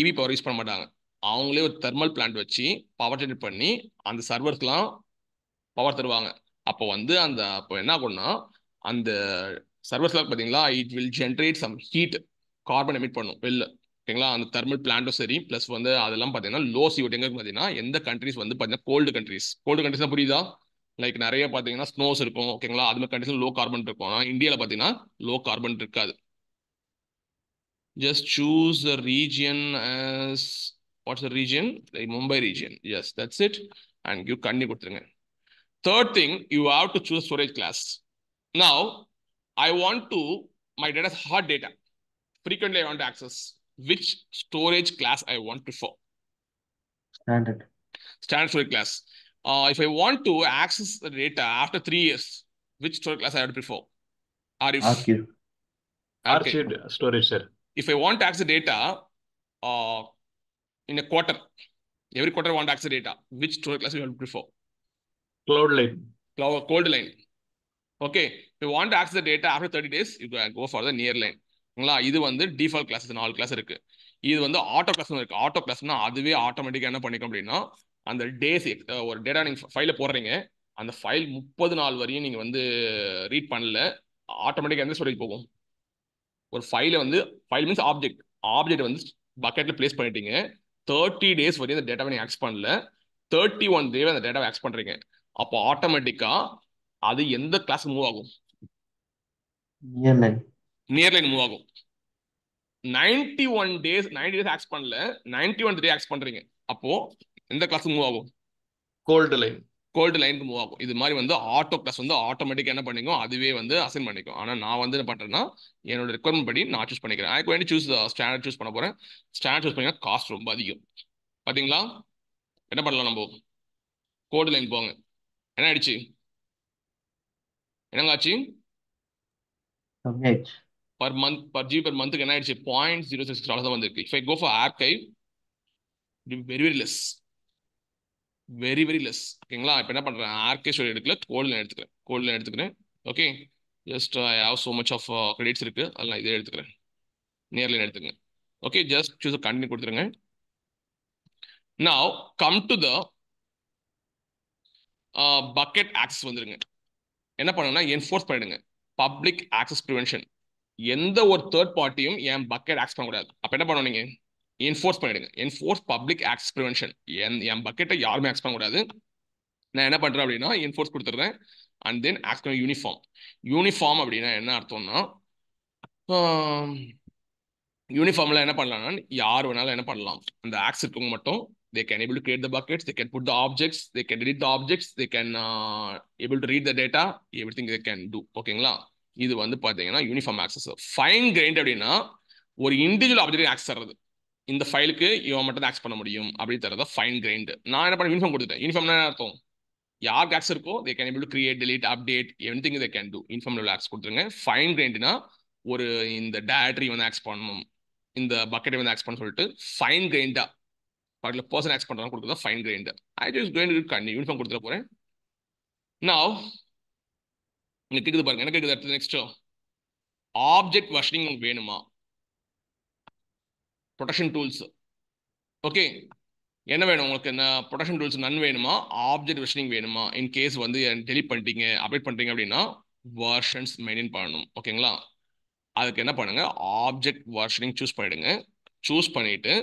இவி பவர் யூஸ் e பண்ண மாட்டாங்க அவங்களே ஒரு தெர்மல் பிளான்ட் வச்சு பவர் ஜெனரேட் பண்ணி அந்த சர்வர்ஸ்லாம் பவர் தருவாங்க அப்போ வந்து அந்த அப்போ என்ன ஆகும்னா அந்த சர்வர்ஸ்லாம் பார்த்தீங்களா it will generate some heat carbon emit பண்ணும் வெளில ஓகேங்களா அந்த தெர்மல் பிளான்ட்டும் சரி ப்ளஸ் வந்து அதெல்லாம் பார்த்தீங்கன்னா லோ சிஓடி எங்கே பார்த்தீங்கன்னா எந்த கண்ட்ரிஸ் வந்து பார்த்தீங்கன்னா கோல்டு கண்ட்ரிஸ் கோல்டு கண்ட்ரிஸ் புரியுதா லைக் நிறைய பார்த்தீங்கன்னா ஸ்னோஸ் இருக்கும் ஓகேங்களா அது மாதிரி கண்டிஷன் லோ கார்பன் இருக்கும் ஆனால் இந்தியாவில் பார்த்தீங்கன்னா லோ கார்பன் இருக்காது just choose the region what's the region Mumbai region yes that's it and you கண்ணி கொடுத்துருங்க third thing you have to choose storage class now I want to my data hard data frequently I want to access, which storage class I want to for. Standard. Standard storage class. Uh, if I want to access the data after three years, which storage class I would prefer? Arif. Archive. Okay. storage, sir. If I want to access data uh, in a quarter, every quarter I want to access data, which storage class you would prefer? Cloud line. Cloud, cold line. Okay. If you want to access the data after 30 days, you can go for the near line. ஓகேங்களா இது வந்து default classes நாலு class இருக்கு இது வந்து auto class இருக்கு auto கிளாஸ்னா அதுவே ஆட்டோமேட்டிக்காக என்ன பண்ணிக்கும் அப்படின்னா அந்த டேஸ் ஒரு டேட்டா நீங்கள் ஃபைலில் போடுறீங்க அந்த ஃபைல் முப்பது நாள் வரையும் நீங்கள் வந்து ரீட் பண்ணல ஆட்டோமேட்டிக்காக எந்த ஸ்டோரேஜ் போகும் ஒரு ஃபைலை வந்து ஃபைல் மீன்ஸ் ஆப்ஜெக்ட் ஆப்ஜெக்ட் வந்து பக்கெட்டில் பிளேஸ் பண்ணிட்டீங்க தேர்ட்டி டேஸ் வரையும் அந்த டேட்டாவை நீங்கள் ஆக்ஸ் பண்ணல தேர்ட்டி ஒன் டேவே அந்த டேட்டாவை ஆக்ஸ் பண்ணுறீங்க அப்போ ஆட்டோமேட்டிக்காக அது எந்த கிளாஸ் மூவ் ஆகும் நியர்லைன் மூவ் ஆகும் ninety one days ninety days access பண்ணல நைன்டி ஒன் டே ஆக்ஸ் பண்றீங்க அப்போ எந்த கிளாஸ் மூவ் ஆகும் cold line cold line move ஆகும் இது மாதிரி வந்து ஆட்டோ கிளாஸ் வந்து ஆட்டோமேட்டிக் என்ன பண்ணிக்கும் அதுவே வந்து அசைன் பண்ணிக்கும் ஆனா நான் வந்து என்ன பண்றேன்னா என்னோட ரெக்குவயர்மெண்ட் படி நான் சூஸ் பண்ணிக்கிறேன் எனக்கு வேண்டி சூஸ் ஸ்டாண்டர்ட் சூஸ் பண்ண போறேன் ஸ்டாண்டர்ட் சூஸ் பண்ணி காஸ்ட் ரொம்ப அதிகம் பாத்தீங்களா என்ன பண்ணலாம் நம்ம கோல்டு லைன் போங்க என்ன ஆயிடுச்சு என்னங்க ஆச்சு per month per GB per மந்த்துக்கு என்ன ஆயிடுச்சு பாயிண்ட் ஜீரோ சிக்ஸ் டாலர் தான் வந்திருக்கு if I go for archive very very less very very less ஓகேங்களா இப்போ என்ன பண்ணுறேன் ஆர்கே ஸ்டோரி எடுக்கல கோல்டில் எடுத்துக்கிறேன் கோல்டில் எடுத்துக்கிறேன் okay just I have so much of credits இருக்குது அதில் நான் இதே எடுத்துக்கிறேன் நேரில் எடுத்துக்கங்க ஓகே ஜஸ்ட் சூஸ் கண்டினியூ கொடுத்துருங்க now come to the bucket access வந்துருங்க என்ன பண்ணுன்னா என்ஃபோர்ஸ் பண்ணிடுங்க பப்ளிக் ஆக்சஸ் ப்ரிவென்ஷன் எந்த ஒரு தேர்ட் பார்ட்டியும் என் பக்கெட் ஆக்ஸ் பண்ணக்கூடாது அப்போ என்ன பண்ணுவோம் நீங்கள் என்ஃபோர்ஸ் பண்ணிடுங்க என்ஃபோர்ஸ் பப்ளிக் ஆக்ஸ் ப்ரிவென்ஷன் என் என் பக்கெட்டை யாருமே ஆக்ஸ் பண்ணக்கூடாது நான் என்ன பண்ணுறேன் அப்படின்னா என்ஃபோர்ஸ் கொடுத்துட்றேன் அண்ட் தென் ஆக்ஸ் பண்ண யூனிஃபார்ம் யூனிஃபார்ம் அப்படின்னா என்ன அர்த்தம்னா யூனிஃபார்மில் என்ன பண்ணலாம்னா யார் வேணாலும் என்ன பண்ணலாம் அந்த ஆக்ஸ் இருக்கவங்க மட்டும் they can able to create the buckets they can put the objects they can read the objects they can able to read the data everything they can do ஓகேங்களா இது வந்து பார்த்தீங்கன்னா யூனிஃபார்ம் ஆக்சஸ் ஃபைன் கிரைண்ட் அப்படின்னா ஒரு individual object access தர்றது இந்த ஃபைலுக்கு இவன் மட்டும் தான் ஆக்ஸ் பண்ண முடியும் அப்படி தரத ஃபைன் கிரைண்ட் நான் என்ன பண்ண யூனிஃபார்ம் கொடுத்துட்டேன் யூனிஃபார்ம்னா அர்த்தம் யாருக்கு ஆக்ஸ் இருக்கோ they can able to create delete update anything they can do uniform level access கொடுத்துருங்க ஃபைன் கிரைண்ட்னா ஒரு இந்த டேட்ரி வந்து ஆக்ஸ் பண்ணணும் இந்த பக்கெட் வந்து ஆக்ஸ் பண்ண சொல்லிட்டு ஃபைன் கிரைண்டா பக்கத்தில் பர்சன் ஆக்ஸ் பண்ணுறாங்க கொடுக்குறது ஃபைன் கிரைண்டர் ஐ ஜஸ்ட் கிரைண்ட் கண்டி யூனிஃபார்ம் கொடுத்துட்டு போகிறேன் நான் இங்கே கேட்குது பாருங்க என்ன கேக்குது அடுத்து நெக்ஸ்ட் ஆப்ஜெக்ட் வர்ஷனிங் உங்களுக்கு வேணுமா ப்ரொடக்ஷன் டூல்ஸ் ஓகே என்ன வேணும் உங்களுக்கு என்ன ப்ரொடக்ஷன் டூல்ஸ் நன் வேணுமா ஆப்ஜெக்ட் வெர்ஷனிங் வேணுமா இன் கேஸ் வந்து டெலிட் பண்ணிட்டீங்க அப்டேட் பண்ணுறீங்க அப்படின்னா வெர்ஷன்ஸ் மெயின்டைன் பண்ணணும் ஓகேங்களா அதுக்கு என்ன பண்ணுங்க ஆப்ஜெக்ட் வர்ஷனிங் சூஸ் பண்ணிடுங்க சூஸ் பண்ணிட்டு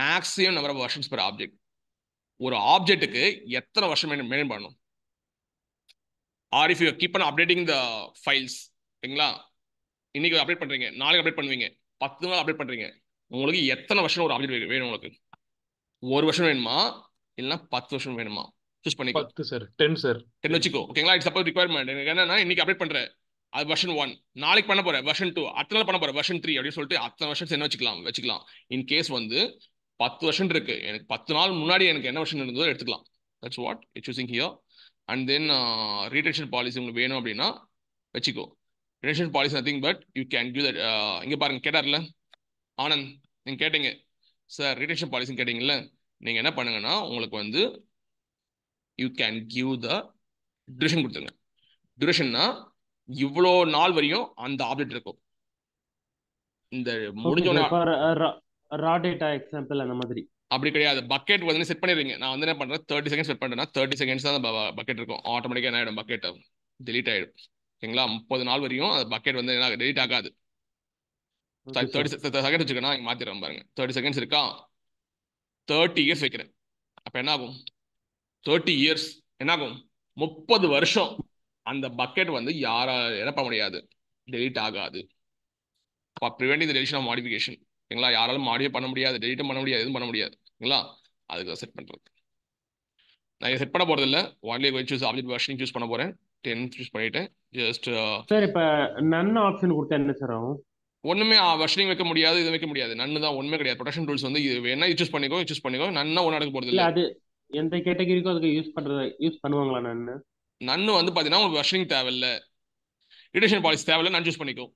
maximum number of versions per object ஒரு ஆப்ஜெக்ட்டுக்கு எத்தனை வருஷம் மெயின்டைன் பண்ணணும் or if you keep on updating the files சரிங்களா இன்னைக்கு அப்டேட் பண்ணுறீங்க நாளைக்கு அப்டேட் பண்ணுவீங்க பத்து நாள் அப்டேட் பண்ணுறீங்க உங்களுக்கு எத்தனை வருஷம் ஒரு அப்டேட் வேணும் உங்களுக்கு ஒரு வருஷம் வேணுமா இல்லைன்னா பத்து வருஷம் வேணுமா சூஸ் பண்ணிக்கோ பத்து சார் டென் சார் டென் வச்சுக்கோ ஓகேங்களா இட்ஸ் சப்போஸ் ரிக்யர்மெண்ட் எனக்கு என்னன்னா இன்னைக்கு அப்டேட் பண்ணுறேன் அது வருஷன் ஒன் நாளைக்கு பண்ண போகிறேன் வருஷன் டூ அத்தனை பண்ண போகிறேன் வருஷன் த்ரீ அப்படின்னு சொல்லிட்டு அத்தனை வருஷம் என்ன வச்சுக்கலாம் வச்சுக்கலாம் இன் கேஸ் வந்து பத்து வருஷம் இருக்கு எனக்கு பத்து நாள் முன்னாடி எனக்கு என்ன வருஷம் இருந்ததோ எடுத்துக்கலாம் that's what it choosing here and then retention policy உங்களுக்கு வேணும் அப்படின்னா வச்சுக்கோ relation policy nothing but you can give that இங்கே பாருங்கள் கேட்டார்ல ஆனந்த் நீங்கள் கேட்டீங்க சார் ரிலேஷன் பாலிசின்னு கேட்டீங்கல்ல நீங்கள் என்ன பண்ணுங்கன்னா உங்களுக்கு வந்து you can give the duration கொடுத்துருங்க டியூரேஷன்னா இவ்வளோ நாள் வரையும் அந்த ஆப்டேட் இருக்கும் இந்த முடிஞ்ச ரா டேட்டா எக்ஸாம்பிள் அந்த மாதிரி அப்படி கிடையாது பக்கெட் வந்து செட் பண்ணிடுறீங்க நான் வந்து என்ன பண்ணுறேன் தேர்ட்டி செகண்ட் செட் பண்ணுறேன்னா தேர்ட்டி செகண்ட்ஸ் தான் பக்கெட் இருக்கும் ஆட்டோமேட்டிக்காக என்ன ஆகிடும் பக்கெட் டெலிட் ஆகிடும் ஓகேங்களா முப்பது நாள் வரையும் அந்த பக்கெட் வந்து என்ன டெலிட் ஆகாது தேர்ட்டி செகண்ட் இங்கே மாற்றிடுறேன் பாருங்க தேர்ட்டி செகண்ட்ஸ் இருக்கா தேர்ட்டி இயர்ஸ் வைக்கிறேன் அப்போ என்ன ஆகும் தேர்ட்டி இயர்ஸ் என்ன ஆகும் முப்பது வருஷம் அந்த பக்கெட் வந்து யாரால் என்ன பண்ண முடியாது டெலிட் ஆகாது preventing the deletion of modification எங்களா யாராலும் மாடியே பண்ண முடியாது டெலிட்டும் பண்ண முடியாது எதுவும் பண்ண முடியாது ஓகேங்களா அதுக்கு செட் பண்ணுறது நான் இதை செட் பண்ண போகிறது இல்லை ஒன்லி வெப் சூஸ் ஆப்ஜெக்ட் வெர்ஷன் சூஸ் பண்ண போகிறேன் டென் சூஸ் பண்ணிவிட்டேன் ஜஸ்ட் uh, சார் இப்போ நன் ஆப்ஷன் கொடுத்தா என்ன சார் ஆகும் ஒன்றுமே வெர்ஷனிங் வைக்க முடியாது இது வைக்க முடியாது நன்னு தான் ஒன்றுமே கிடையாது ப்ரொடக்ஷன் ரூல்ஸ் வந்து இது வேணா சூஸ் பண்ணிக்கோ சூஸ் பண்ணிக்கோ நன்னா ஒன்று நடக்க போகிறது இல்லை அது எந்த கேட்டகிரிக்கும் அதுக்கு யூஸ் பண்ணுறது யூஸ் பண்ணுவாங்களா நன்னு நன்னு வந்து பார்த்தீங்கன்னா உங்களுக்கு வெர்ஷனிங் தேவையில்லை ரிடக்ஷன் பாலிசி தேவையில்லை நான் சூஸ் பண்ணிக்கோ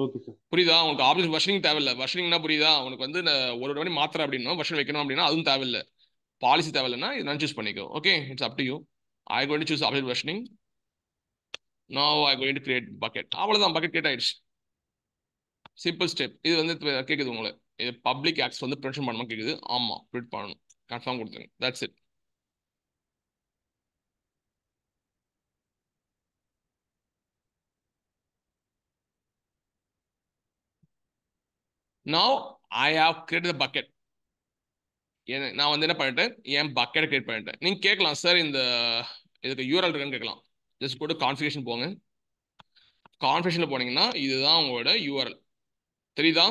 புரியுதா உனக்கு ஆப்ஷன் வருஷனிங் தேவையில்ல வருஷனிங்னா புரியுதா உனக்கு வந்து ஒரு மணி மாத்திரை அப்படின்னா வர்ஷன் வைக்கணும் அப்படின்னா அதுவும் தேவையில்லை பாலிசி தேவையில்லைன்னா நான் சூஸ் பண்ணிக்கோ okay it's up to you I going choose option versioning no I going create bucket அவ்வளோதான் பக்கெட் கிரியேட் ஆயிடுச்சு சிம்பிள் ஸ்டெப் இது வந்து கேட்குது உங்களை இது பப்ளிக் ஆக்ட்ஸ் வந்து ப்ரொடக்ஷன் பண்ணணும் கேட்குது ஆமாம் ப்ரிட் பண்ணணும் கன்ஃபார்ம் கொடுத்துருங்க that's it Now I have created the bucket. நான் வந்து என்ன பண்ணிட்டேன் என் பக்கெட் கிரியேட் பண்ணிட்டேன் நீங்கள் கேட்கலாம் சார் இந்த இதுக்கு யூஆர்எல் இருக்குன்னு கேட்கலாம் ஜஸ்ட் போட்டு கான்ஃபிகேஷன் போங்க கான்ஃபிகேஷனில் போனீங்கன்னா இதுதான் உங்களோட யூஆர்எல் தெரியுதா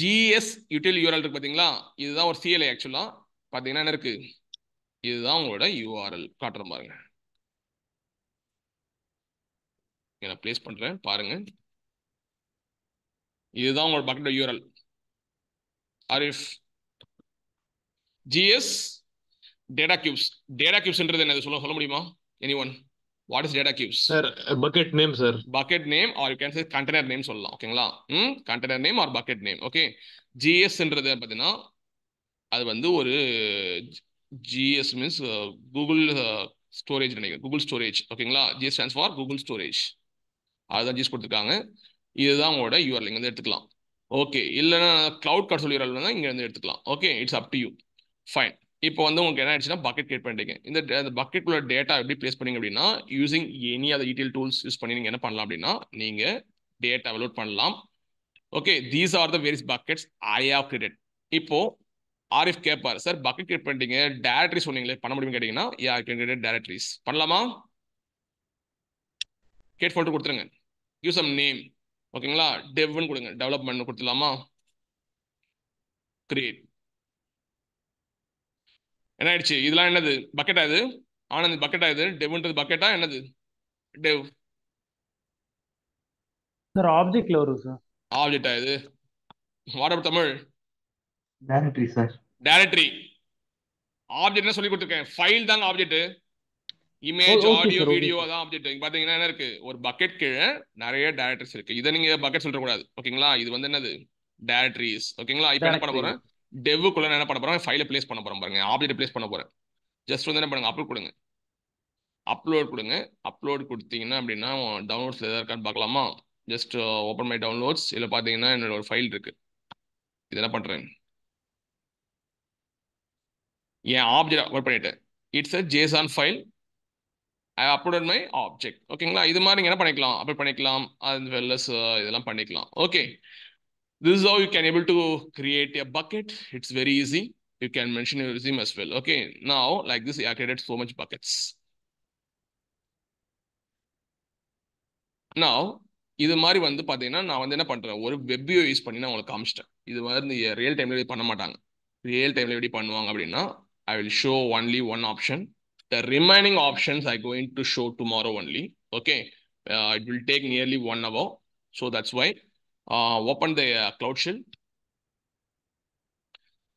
ஜிஎஸ் யூட்டில் யூஆர்எல் இருக்கு பார்த்தீங்களா இதுதான் ஒரு சிஎல்ஐ ஆக்சுவலாக பார்த்தீங்கன்னா என்ன இருக்கு இதுதான் உங்களோட யூஆர்எல் காட்டுற பாருங்க நான் ப்ளேஸ் பண்ணுறேன் பாருங்கள் இதுதான் உங்கள் பக்கெட் யூரல் அரிஃப் ஜிஎஸ் டேட்டா கியூப்ஸ் டேட்டா கியூப்ஸ்ன்றது என்ன சொல்ல சொல்ல முடியுமா any one what is data cubes sir bucket name sir bucket name or you can say container name சொல்லலாம் ஓகேங்களா ம் container name or bucket name okay ஜிஎஸ்ன்றது பார்த்தீங்கன்னா அது வந்து ஒரு ஜிஎஸ் மீன்ஸ் கூகுள் ஸ்டோரேஜ் நினைக்கிறேன் கூகுள் ஸ்டோரேஜ் ஓகேங்களா ஜிஎஸ் ஃபார் கூகுள் ஸ்டோரேஜ் அதுதான் ஜிஎஸ் கொடுத்துருக்காங்க இதுதான் உங்களோட யூஆர்ல யூஆர்லேருந்து எடுத்துக்கலாம் ஓகே இல்லைன்னா க்ளவுட் வரலாம் இங்கே இங்கேருந்து எடுத்துக்கலாம் okay it's up to you fine இப்போ வந்து உங்களுக்கு என்ன ஆயிடுச்சுன்னா பக்கெட் கிரியேட் பண்ணிட்டீங்க இந்த பக்கெட் உள்ள டேட்டா எப்படி பிளேஸ் பண்ணீங்க அப்படின்னா using any other ETL tools use பண்ணி நீங்கள் என்ன பண்ணலாம் அப்படின்னா நீங்கள் டேட்டா அலோட் பண்ணலாம் okay these are the various buckets I have created இப்போது ஆரிஃப் கேட்பார் சார் பக்கெட் கிரியேட் பண்ணிட்டீங்க டேரக்டரிஸ் சொன்னீங்களே பண்ண முடியும்னு கேட்டீங்கன்னா யா கிரியேட் டேரக்டரிஸ் பண்ணலாமா கேட் ஃபோட்டோ கொடுத்துருங்க யூஸ் சம் நேம் ஓகேங்களா டெவ்னு கொடுங்க டெவலப்மெண்ட் கொடுத்துடலாமா கிரியேட் என்ன ஆயிடுச்சு இதெல்லாம் என்னது பக்கெட் இது ஆனந்த் பக்கெட்டா இது டெவ்ன்றது பக்கெட்டா என்னது டெவ் சார் ஆப்ஜெக்ட்ல வரும் சார் ஆப்ஜெக்ட் இது what up Tamil directory sir directory ஆப்ஜெக்ட்னா சொல்லி கொடுத்துருக்கேன் ஃபைல் தாங்க ஆப்ஜெக்ட் இமேஜ் ஆடியோ வீடியோ அதான் அப்டேட் பாத்தீங்கன்னா என்ன இருக்கு ஒரு பக்கெட் கீழே நிறைய டேரக்டர்ஸ் இருக்கு இதை நீங்க பக்கெட் சொல்ற கூடாது ஓகேங்களா இது வந்து என்னது டேரக்டரிஸ் ஓகேங்களா இப்போ என்ன பண்ண போறேன் டெவ்வுக்குள்ள என்ன பண்ண போறேன் ஃபைல பிளேஸ் பண்ண போறேன் பாருங்க ஆப்ஜெக்ட் பிளேஸ் பண்ண போறேன் ஜஸ்ட் வந்து என்ன பண்ணுங்க அப்லோட் கொடுங்க அப்லோட் கொடுங்க அப்லோட் கொடுத்தீங்கன்னா அப்படின்னா டவுன்லோட்ஸ்ல எதாவது இருக்கான்னு பார்க்கலாமா just open uh, my downloads இதில் பார்த்தீங்கன்னா என்னோட ஒரு ஃபைல் இருக்கு என்ன பண்ணுறேன் என் ஆப்ஜெக்ட் ஒர்க் பண்ணிட்டேன் it's a JSON file I upload my object ஓகேங்களா இது மாதிரி என்ன பண்ணிக்கலாம் அப்லோட் பண்ணிக்கலாம் அது வெல்லஸ் இதெல்லாம் பண்ணிக்கலாம் okay this how you can able to create a bucket it's very easy you can mention your resume as well okay now like this I create so much buckets now இது மாதிரி வந்து பார்த்தீங்கன்னா நான் வந்து என்ன பண்ணுறேன் ஒரு வெப்பியோ யூஸ் பண்ணி நான் உங்களுக்கு காமிச்சிட்டேன் இது வந்து ரியல் டைம்ல எப்படி பண்ண மாட்டாங்க ரியல் டைம்ல எப்படி பண்ணுவாங்க அப்படின்னா I will show only one option The remaining options I going to show tomorrow only. Okay. Uh, it will take nearly one hour. So that's why uh, open the uh, Cloud Shell.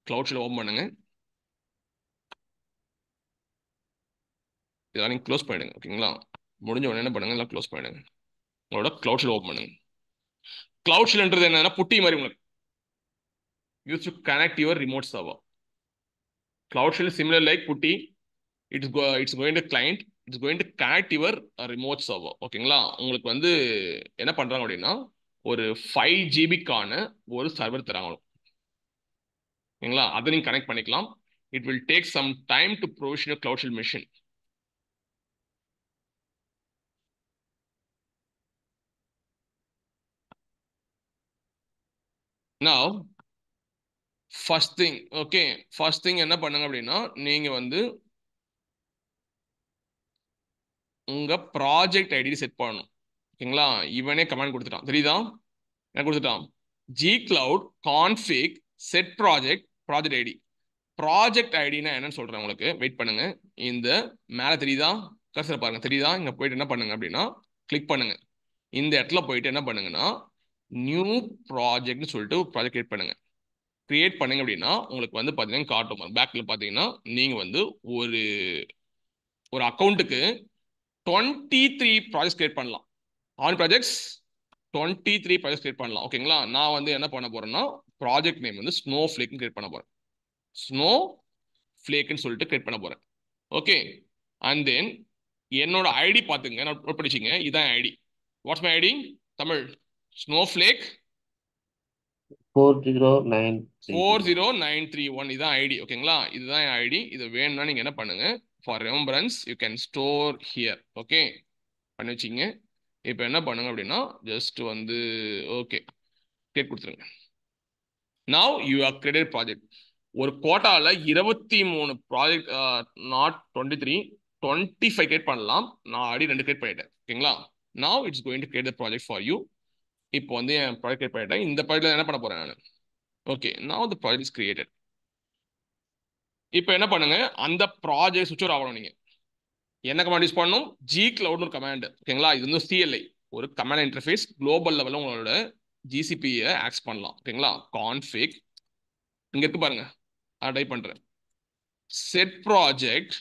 Cloud Shell open பண்ணுங்க close பண்ணிடுங்க ஓகேங்களா முடிஞ்ச உடனே என்ன பண்ணுங்க எல்லாம் close பண்ணிடுங்க உங்களோட க்ளவுட் ஷெல் ஓப்பன் பண்ணுங்க க்ளவுட் ஷெல்ன்றது என்னன்னா புட்டி மாதிரி உங்களுக்கு use to connect your remote server cloud shell similar like PuTTY it's go it's going to client it's going to connect your remote server ஓகேங்களா உங்களுக்கு வந்து என்ன பண்ணுறாங்க அப்படின்னா ஒரு ஃபைவ் ஜிபிக்கான ஒரு சர்வர் தராங்க ஓகேங்களா அதை நீங்கள் கனெக்ட் பண்ணிக்கலாம் it will take some time to provision cloud shell machine நான் first thing okay first thing என்ன பண்ணுங்க அப்படின்னா நீங்கள் வந்து உங்க ப்ராஜெக்ட் ஐடி செட் பண்ணணும் ஓகேங்களா இவனே கமெண்ட் கொடுத்துட்டான் தெரியுதா என்ன கொடுத்துட்டான் gcloud config set project project ID project ஐடினா என்னன்னு சொல்கிறேன் உங்களுக்கு வெயிட் பண்ணுங்க இந்த மேலே தெரியுதா கர்சர் பாருங்க தெரியுதா இங்கே போயிட்டு என்ன பண்ணுங்க அப்படின்னா கிளிக் பண்ணுங்க இந்த இடத்துல போயிட்டு என்ன பண்ணுங்கன்னா நியூ ப்ராஜெக்ட்னு சொல்லிட்டு ப்ராஜெக்ட் கிரியேட் பண்ணுங்க கிரியேட் பண்ணுங்க அப்படின்னா உங்களுக்கு வந்து பார்த்தீங்கன்னா காட்டும் பேக்கில் பார்த்தீங்கன்னா நீங்கள் வந்து ஒரு ஒரு அக்கௌண்ட்டுக்கு டுவெண்ட்டி த்ரீ ப்ராஜெக்ட் கிரியேட் பண்ணலாம் on projects twenty three project create பண்ணலாம் ஓகேங்களா நான் வந்து என்ன பண்ண போறேன்னா ப்ராஜெக்ட் நேம் வந்து ஸ்னோ ஃப்ளேக்னு கிரியேட் பண்ண போறேன் ஸ்னோ ஃப்ளேக்னு சொல்லிட்டு கிரியேட் பண்ண போறேன் ஓகே அண்ட் தென் என்னோட ஐடி பார்த்துங்க நான் நோட் படிச்சிங்க இதான் ID what's my ID Tamil snowflake four four zero nine three one இதுதான் ஐடி ஓகேங்களா இதுதான் என் ஐடி இது வேணும்னா நீங்கள் என்ன பண்ணுங்கள் for reference you can store here okay பண்ணி வச்சிங்க இப்போ என்ன பண்ணுங்க அப்படின்னா ஜஸ்ட் வந்து ஓகே கேட் கொடுத்துருங்க now you are create project ஒரு கோட்டாவில் இருபத்தி மூணு project not twenty three twenty five create பண்ணலாம் நான் ஆடி ரெண்டு கிரேட் பண்ணிட்டேன் ஓகேங்களா now it's going to create the project for you இப்போ வந்து என் ப்ராஜெக்ட் கிரியேட் பண்ணிட்டேன் இந்த ப்ராஜெக்டில் என்ன பண்ண போகிறேன் நான் okay now the project is created இப்போ என்ன பண்ணுங்க அந்த ப்ராஜெக்ட் சுவிட்ச் ஆகணும் நீங்க என்ன கமாண்ட் யூஸ் பண்ணணும் ஜி கிளவுட்னு ஒரு கமாண்ட் ஓகேங்களா இது வந்து சிஎல்ஐ ஒரு கமாண்ட் இன்டர்ஃபேஸ் குளோபல் லெவலில் உங்களோட ஜிசிபியை ஆக்ஸ் பண்ணலாம் ஓகேங்களா கான்ஃபிக் இங்க இருக்கு பாருங்க அதை டைப் பண்ணுறேன் set project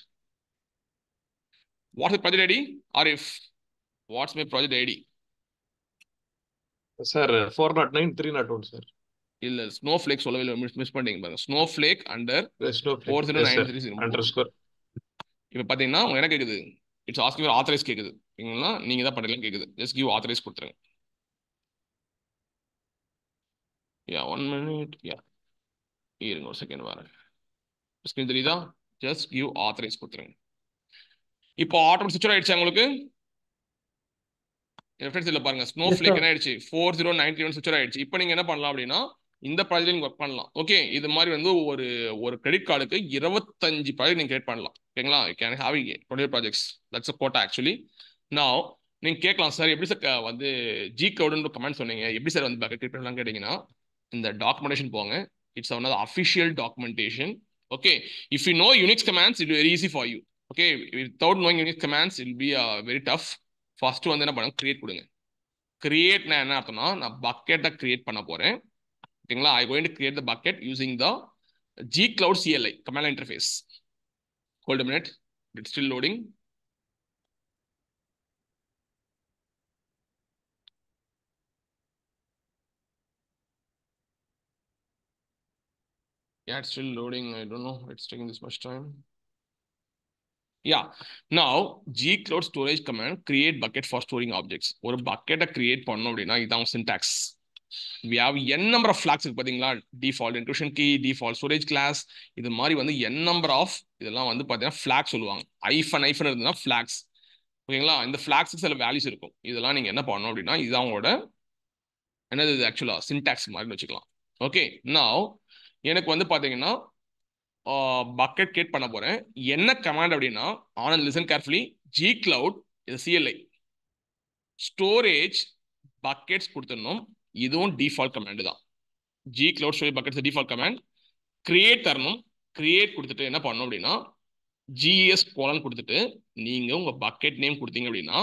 what's project ID or if what's my project ID sir four nought nine three nought one sir இல்ல ஸ்னோ ஃபிளேக் சொல்லவே இல்லை மிஸ் பண்ணிட்டீங்க பாருங்க snowflake under four zero nine three underscore இப்போ பார்த்தீங்கன்னா உங்க என்ன கேக்குது இட்ஸ் ஆஸ்கிங் ஆத்தரைஸ் கேக்குது இல்லைங்களா நீங்க தான் பண்ணிக்கலாம் கேக்குது ஜஸ்ட் கிவ் ஆத்தரைஸ் கொடுத்துருங்க யா ஒன் மினிட் யா இருங்க ஒரு செகண்ட் வரேன் ஸ்கிரீன் தெரியுதா ஜஸ்ட் கிவ் ஆத்தரைஸ் கொடுத்துருங்க இப்போ ஆட்டோ சுவிட்ச் ஆயிடுச்சு உங்களுக்கு ரெஃபரன்ஸ் இல்லை பாருங்க ஸ்னோ ஃபிளேக் என்ன ஆயிடுச்சு ஃபோர் ஜீரோ நைன்டி ஒன் சுவிட்ச் ஆயிடுச்சு இப்போ நீங்க என்ன பண்ணலாம் அப்படின்னா இந்த ப்ராஜெக்ட்லையும் நீங்கள் ஒர்க் பண்ணலாம் ஓகே இது மாதிரி வந்து ஒரு ஒரு கிரெடிட் கார்டுக்கு இருபத்தஞ்சு ப்ராஜெக்ட் நீங்கள் கிரியேட் பண்ணலாம் ஓகேங்களா can have twenty projects that's a quota actually நான் நீங்கள் கேட்கலாம் சார் எப்படி சார் வந்து ஜி கவுடுன்னு கமெண்ட் சொன்னீங்க எப்படி சார் வந்து கிரியேட் பண்ணலாம் கேட்டிங்கன்னா இந்த டாக்குமெண்டேஷன் போங்க it's one of official documentation okay if you know Unix commands it very easy for you okay without knowing Unix commands will be very tough first வந்து என்ன பண்ணுங்க கிரியேட் கொடுங்க கிரியேட்னா என்ன அர்த்தம்னா நான் பக்கெட்டை கிரியேட் பண்ண போகிறேன் I'm going to create the bucket using the G Cloud CLI command interface. Hold a minute; it's still loading. Yeah, it's still loading. I don't know. It's taking this much time. Yeah. Now, G cloud storage command create bucket for storing objects. ஒரு bucket create பண்ணோம் அப்படின்னா இதான் syntax. We have N number of flags இருக்கு பார்த்தீங்களா default inclusion key default storage class இது மாதிரி வந்து என் number of இதெல்லாம் வந்து பார்த்தீங்கன்னா ஃபிளாக் சொல்லுவாங்க ஐஃபன் ஐஃபன் இருந்ததுன்னா ஃபிளாக்ஸ் ஓகேங்களா இந்த ஃபிளாக்ஸுக்கு சில வேல்யூஸ் இருக்கும் இதெல்லாம் நீங்கள் என்ன பண்ணணும் அப்படின்னா இது அவங்களோட என்னது இது ஆக்சுவலாக சின்டாக்ஸ் மாதிரி வச்சுக்கலாம் ஓகே நான் எனக்கு வந்து பார்த்தீங்கன்னா பக்கெட் கிரியேட் பண்ண போகிறேன் என்ன கமாண்ட் அப்படின்னா on and listen carefully gcloud இது சிஎல்ஐ ஸ்டோரேஜ் பக்கெட்ஸ் கொடுத்துடணும் இதுவும் டிஃபால்ட் கமெண்ட் தான் gcloud storage buckets default command create தரணும் கிரியேட் கொடுத்துட்டு என்ன பண்ணணும் அப்படின்னா ஜிஎஸ் கோலன் கொடுத்துட்டு நீங்கள் உங்கள் பக்கெட் நேம் கொடுத்தீங்க அப்படின்னா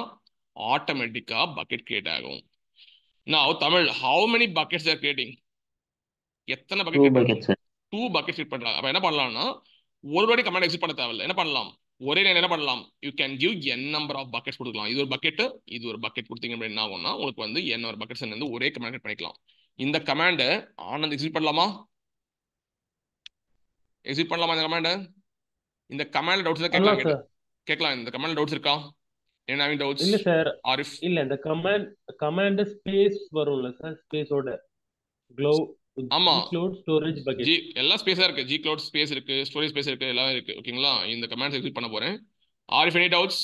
ஆட்டோமேட்டிக்காக பக்கெட் கிரியேட் ஆகும் நான் Tamil how many buckets are creating எத்தனை பக்கெட் டூ பக்கெட் கிரியேட் பண்ணுறாங்க அப்போ என்ன பண்ணலாம்னா ஒரு வாட்டி கமெண்ட் எக்ஸிட் பண்ண தேவையில்ல என்ன பண்ணலாம் ஒரே நேரம் என்ன பண்ணலாம் you can give N number of buckets கொடுக்கலாம் இது ஒரு பக்கெட்டு இது ஒரு பக்கெட் கொடுத்தீங்க அப்படின்னு என்ன ஆகும்னா உங்களுக்கு வந்து என்ன ஒரு பக்கெட்ஸ் வந்து ஒரே கமெண்ட் பண்ணிக்கலாம் இந்த கமாண்டை ஆனந்த் எக்ஸிட் பண்ணலாமா எக்ஸிட் பண்ணலாமா இந்த கமாண்டை இந்த கமாண்ட் டவுட்ஸ் கேட்கலாம் கேட்கலாம் இந்த கமாண்ட் டவுட்ஸ் இருக்கா என்ன டவுட்ஸ் இல்ல சார் இல்ல இந்த கமாண்ட் கமாண்ட் ஸ்பேஸ் வரும்ல சார் ஸ்பேஸோட க்ளோவ் ஆமா ஸ்டோரேஜ் ஜி எல்லா ஸ்பேஸா இருக்கு ஜி கிளவுட் ஸ்பேஸ் இருக்கு ஸ்டோரேஜ் ஸ்பேஸ் இருக்கு எல்லாம் இருக்கு ஓகேங்களா இந்த கமெண்ட்ஸ் எக்ஸிட் பண்ண போறேன் or if any doubts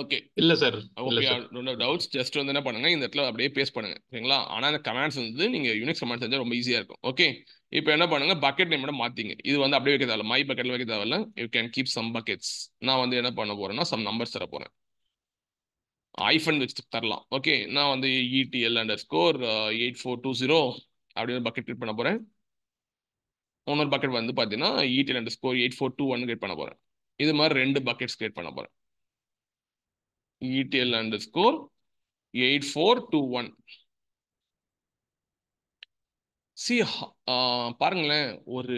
okay இல்ல sir okay no doubts just வந்து என்ன பண்ணுங்க இந்த இடத்துல அப்படியே பேஸ் பண்ணுங்க ஓகேங்களா ஆனா இந்த கமெண்ட்ஸ் வந்து நீங்க யூனிக்ஸ் கமெண்ட்ஸ் செஞ்சா ரொம்ப ஈஸியா இருக்கும் ஓகே இப்போ என்ன பண்ணுங்க பக்கெட் நேம் மாத்திங்க இது வந்து அப்படியே வைக்க தேவை மை பக்கெட்ல வைக்க தேவையில்ல you can keep some buckets நான் வந்து என்ன பண்ண போறேன்னா சம் நம்பர்ஸ் தர போறேன் ஐஃபன் வச்சு தரலாம் ஓகே நான் வந்து ETL underscore eight four two zero அப்படின்னு பக்கெட் கிரியேட் பண்ண போகிறேன் இன்னொரு பக்கெட் வந்து பார்த்தீங்கன்னா ETL underscore eight four two one create பண்ண போகிறேன் இது மாதிரி ரெண்டு பக்கெட்ஸ் கிரியேட் பண்ண போகிறேன் ETL underscore eight four two one see பாருங்களேன் ஒரு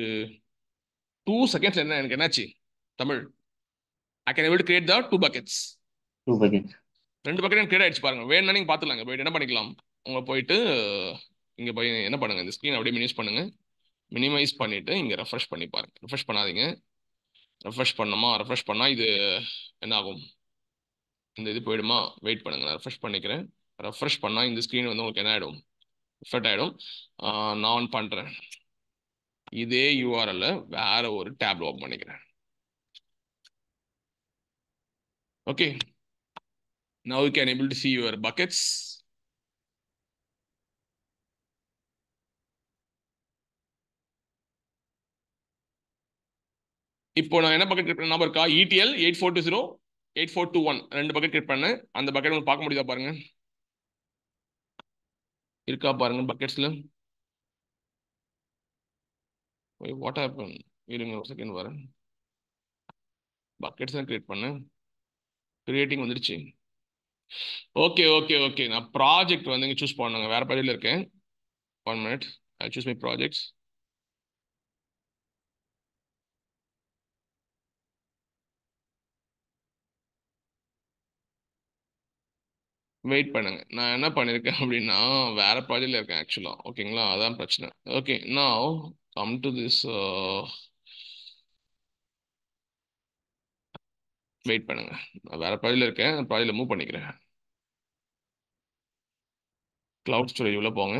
டூ செகண்ட்ஸ் என்ன எனக்கு என்னாச்சு Tamil I can able create the two buckets two bucket ரெண்டு பக்கெட் கிரியேட் ஆயிடுச்சு பாருங்க வேணும்னா நீங்க பாத்துக்கலாங்க போயிட்டு என்ன பண்ணிக்கலாம் உங்க போயிட்டு இங்கே போய் என்ன பண்ணுங்கள் இந்த ஸ்க்ரீன் அப்படியே மினிஸ் பண்ணுங்கள் மினிமைஸ் பண்ணிவிட்டு இங்கே ரெஃப்ரெஷ் பண்ணி பாருங்கள் ரெஃப்ரெஷ் பண்ணாதீங்க ரெஃப்ரெஷ் பண்ணுமா ரெஃப்ரெஷ் பண்ணால் இது என்ன ஆகும் இந்த இது போயிடுமா வெயிட் பண்ணுங்கள் நான் ரெஃப்ரெஷ் பண்ணிக்கிறேன் ரெஃப்ரெஷ் பண்ணால் இந்த ஸ்க்ரீன் வந்து உங்களுக்கு என்ன ஆகிடும் ரிஃப்ளெக்ட் ஆகிடும் நான் பண்ணுறேன் இதே யூஆர்எல்ல வேற ஒரு டேப் ஓப்பன் பண்ணிக்கிறேன் okay now can able to see your buckets இப்போ நான் என்ன பக்கெட் கிரியேட் பண்ண இருக்கா ETL eight four two zero eight four two one ரெண்டு பக்கெட் கிரியேட் பண்ணு அந்த பக்கெட் உங்களுக்கு பார்க்க முடியுதா பாருங்க இருக்கா பாருங்க பக்கெட்ஸில் வாட் ஹேப்பன் இருங்க ஒரு செகண்ட் வரேன் பக்கெட்ஸ் தான் கிரியேட் பண்ணேன் கிரியேட்டிங் வந்துடுச்சு ஓகே ஓகே ஓகே நான் ப்ராஜெக்ட் வந்து இங்கே சூஸ் பண்ணுங்க வேறு பகுதியில் இருக்கேன் one minute I choose my projects wait பண்ணுங்க நான் என்ன பண்ணியிருக்கேன் அப்படின்னா வேற ப்ராஜெக்ட்ல இருக்கேன் ஆக்சுவலா ஓகேங்களா அதான் பிரச்சனை ஓகே நான் கம் டு திஸ் வெயிட் பண்ணுங்க நான் வேற ப்ராஜெக்ட்ல இருக்கேன் அந்த ப்ராஜெக்ட்ல மூவ் பண்ணிக்கிறேன் கிளவுட் ஸ்டோரேஜ் உள்ள போங்க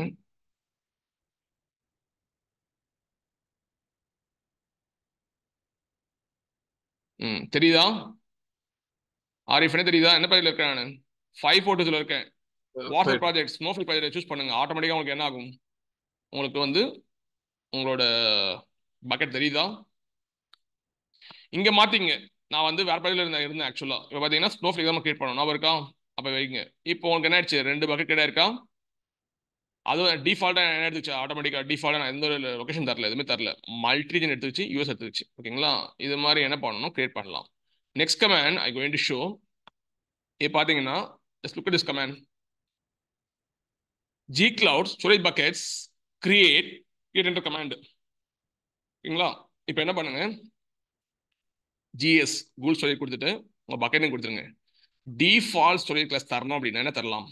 ம் தெரியுதா ஆரிஃபனே தெரியுதா என்ன பதில் இருக்கிறேன் நான் ஃபைவ் ஃபோட்டோஸ்ல இருக்க வாட்டர் ப்ராஜெக்ட் ஸ்னோஃபில் ப்ராஜெக்ட் சூஸ் பண்ணுங்க ஆட்டோமேட்டிக்காக உங்களுக்கு என்ன ஆகும் உங்களுக்கு வந்து உங்களோட பக்கெட் தெரியுதா இங்கே மாற்றிங்க நான் வந்து வேறு பகுதியில் இருந்தேன் இருந்தேன் ஆக்சுவலாக இப்போ பார்த்தீங்கன்னா ஸ்னோஃபில் தான் கிரியேட் பண்ணணும் நான் இருக்கா அப்போ வைங்க இப்போ உங்களுக்கு என்ன ஆயிடுச்சு ரெண்டு பக்கெட் கிட்ட இருக்கா அதுவும் டிஃபால்ட்டாக என்ன எடுத்துச்சு ஆட்டோமேட்டிக்காக டிஃபால்ட்டாக நான் எந்த ஒரு லொக்கேஷன் தரல எதுவுமே தரல மல்டிஜன் எடுத்துச்சு யூஎஸ் எடுத்துச்சு ஓகேங்களா இது மாதிரி என்ன பண்ணணும் கிரியேட் பண்ணலாம் next command I going to show இப்போ பார்த்தீங்கன்னா Let's look at this command. G clouds, storage buckets, create, create என்ற command. ஓகேங்களா இப்போ என்ன பண்ணுங்க ஜிஎஸ் கூகுள் ஸ்டோரேஜ் கொடுத்துட்டு உங்கள் பக்கெட்டையும் கொடுத்துருங்க டிஃபால்ட் ஸ்டோரேஜ் கிளாஸ் தரணும் அப்படின்னா என்ன தரலாம்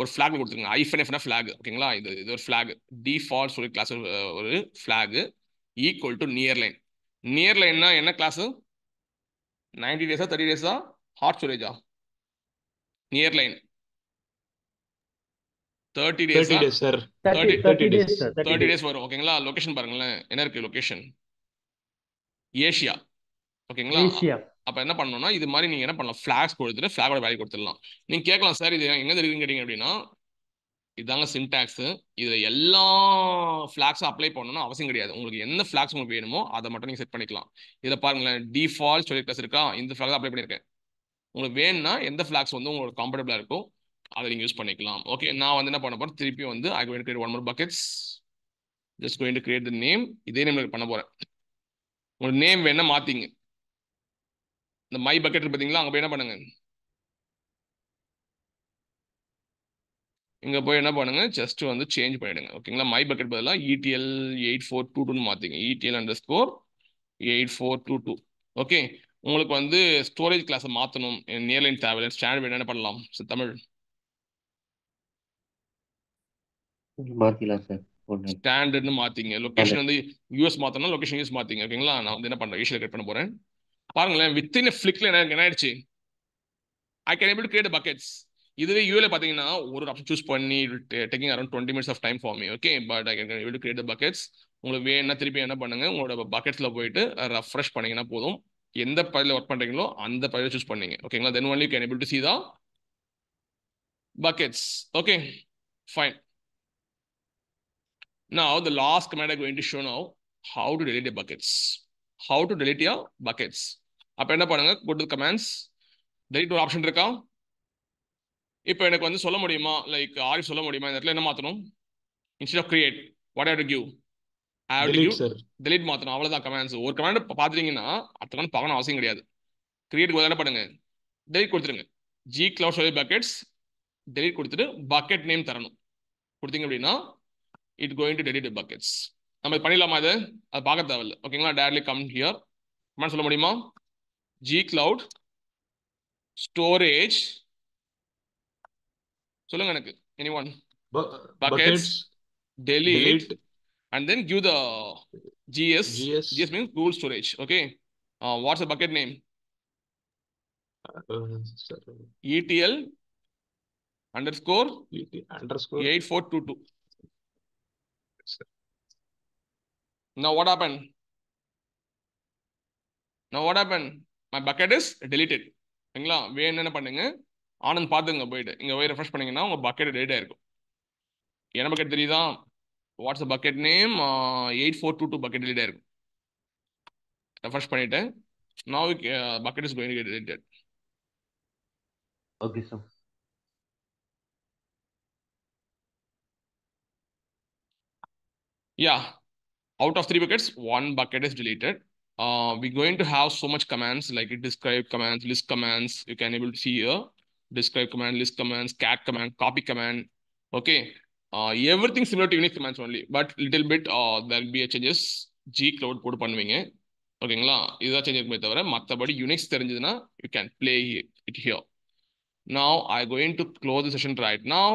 ஒரு ஃப்ளாக் கொடுத்துருங்க ஐஃபன் எஃப்னா ஃப்ளாக் ஓகேங்களா இது இது ஒரு ஃப்ளாக் டிஃபால்ட் ஸ்டோரேஜ் கிளாஸ் ஒரு ஃப்ளாக் ஈக்குவல் டு நியர்லைன் நியர்லைன்னா என்ன கிளாஸு நைன்டி டேஸா தேர்ட்டி டேஸா ஹாட் ஸ்டோரேஜா nearline thirty days days sir thirty days thirty days வரும் ஓகேங்களா லொகேஷன் பாருங்களேன் என்ன இருக்கு லொகேஷன் ஏஷியா ஓகேங்களா அப்ப என்ன பண்ணணும்னா இது மாதிரி நீங்க என்ன பண்ணலாம் ஃபிளாக்ஸ் கொடுத்துட்டு ஃபிளாகோட வேல்யூ கொடுத்துடலாம் நீங்க கேட்கலாம் சார் இது எங்க இருக்குன்னு கேட்டீங்க அப்படின்னா இதாங்க சிண்டாக்ஸ் இதுல எல்லா ஃபிளாக்ஸும் அப்ளை பண்ணணும்னு அவசியம் கிடையாது உங்களுக்கு என்ன ஃபிளாக்ஸ் உங்களுக்கு வேணுமோ அதை மட்டும் நீங்க செட் பண்ணிக்கலாம் இதுல பாருங்களேன் டிஃபால்ட் சொல்லி கிளாஸ் இருக்கா இந்த ஃபிளாக் அப்ளை பண்ணிருக்கேன் உங்களுக்கு வேணும்னா எந்த ஃப்ளாக்ஸ் வந்து உங்களுக்கு கம்ஃபர்டபுளாக இருக்கும் அதை நீங்கள் யூஸ் பண்ணிக்கலாம் ஓகே நான் வந்து என்ன பண்ண போகிறேன் திருப்பி வந்து I going create one more buckets just going to create the name இதே நேம் பண்ண போகிறேன் உங்களுக்கு நேம் வேணால் மாற்றிங்க இந்த மை பக்கெட் பார்த்தீங்களா அங்கே போய் என்ன பண்ணுங்க இங்கே போய் என்ன பண்ணுங்க ஜஸ்ட் வந்து சேஞ்ச் பண்ணிடுங்க ஓகேங்களா மை பக்கெட் பதிலாக இடிஎல் எயிட் ஃபோர் டூ டூன்னு மாற்றிங்க ETL underscore eight four two two okay உங்களுக்கு வந்து ஸ்டோரேஜ் கிளாஸை மாற்றணும் நியர்லைன் தேவை ஸ்டாண்டர்ட் என்ன பண்ணலாம் சார் தமிழ் ஸ்டாண்டர்ட்னு மாத்திங்க லொகேஷன் வந்து யூஎஸ் மாத்தணும் லொகேஷன் யூஸ் மாத்திங்க ஓகேங்களா நான் வந்து என்ன பண்றேன் ஈஷியல் கிரியேட் பண்ண போறேன் பாருங்களேன் வித்தின் ஃபிளிக்ல என்ன என்ன ஆயிடுச்சு I can able create buckets இதுவே யூஎல பாத்தீங்கன்னா ஒரு ஆப்ஷன் சூஸ் பண்ணி taking around twenty minutes of time for me okay but I can able create buckets உங்களுக்கு வேணா திருப்பி என்ன பண்ணுங்க உங்களோட பக்கெட்ஸ்ல போயிட்டு ரெஃப்ரெஷ் பண்ணீங்கன்னா போதும் எந்த பயில ஒர்க் பண்றீங்களோ அந்த பயில சூஸ் பண்ணீங்க ஓகேங்களா then only can able to see the okay fine நான் Now the last command I'm going to show now how to delete your buckets. How to delete your buckets. அப்போ என்ன பண்ணுங்க go கமெண்ட்ஸ் டெலிட் ஒரு option இருக்கா இப்போ எனக்கு வந்து சொல்ல முடியுமா லைக் ஆரி சொல்ல முடியுமா இந்த இடத்துல என்ன மாற்றணும் instead of create what have to give delete மாத்தணும் அவ்வளவுதான் கமெண்ட்ஸ் ஒரு கமெண்ட் பாத்துட்டீங்கன்னா அடுத்த கமெண்ட் பார்க்கணும் அவசியம் கிடையாது கிரியேட் கூட பண்ணுங்க டெலிட் கொடுத்துருங்க gcloud storage buckets delete கொடுத்துட்டு பக்கெட் நேம் தரணும் கொடுத்தீங்க அப்படின்னா it going to delete buckets நம்ம பண்ணிடலாமா இது அது பார்க்க தேவையில்ல ஓகேங்களா டேரக்ட்லி கம் ஹியர் கமெண்ட் சொல்ல முடியுமா ஜி கிளவுட் ஸ்டோரேஜ் சொல்லுங்க எனக்கு any one buckets delete and then give the GS. GS, GS means Google Storage. Okay. Uh, what's the bucket name? Uh, ETL underscore ETL underscore 8422. Now what happened? Now what happened? My bucket is deleted. சரிங்களா வேணும் என்ன பண்ணுங்க ஆனந்த் பார்த்துங்க போயிட்டு இங்கே போய் refresh பண்ணீங்கன்னா உங்கள் பக்கெட் டேட் ஆயிருக்கும் என்ன பக்கெட் தெரியுதா What's the bucket name uh, eight four two two bucket four The first point. டெலிட்டாக இருக்கும் refresh bucket is going to get deleted. Okay, sir. yeah out of three buckets one bucket is deleted uh, we're going to have so much commands like describe commands list commands you can able to see here describe command list commands cat command copy command okay everything similar to Unix commands only but little bit there be changes gcloud போட்டு பண்ணுவீங்க ஓகேங்களா இதுதான் change இருக்குமே தவிர மற்றபடி Unix தெரிஞ்சதுன்னா You can play it here. now i going to close the session right now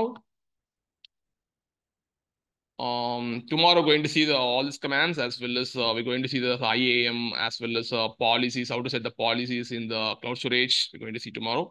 um tomorrow going to see the all these commands as well as uh, we're going to see the iam as well as uh, policies how to set the policies in the cloud storage we're going to see tomorrow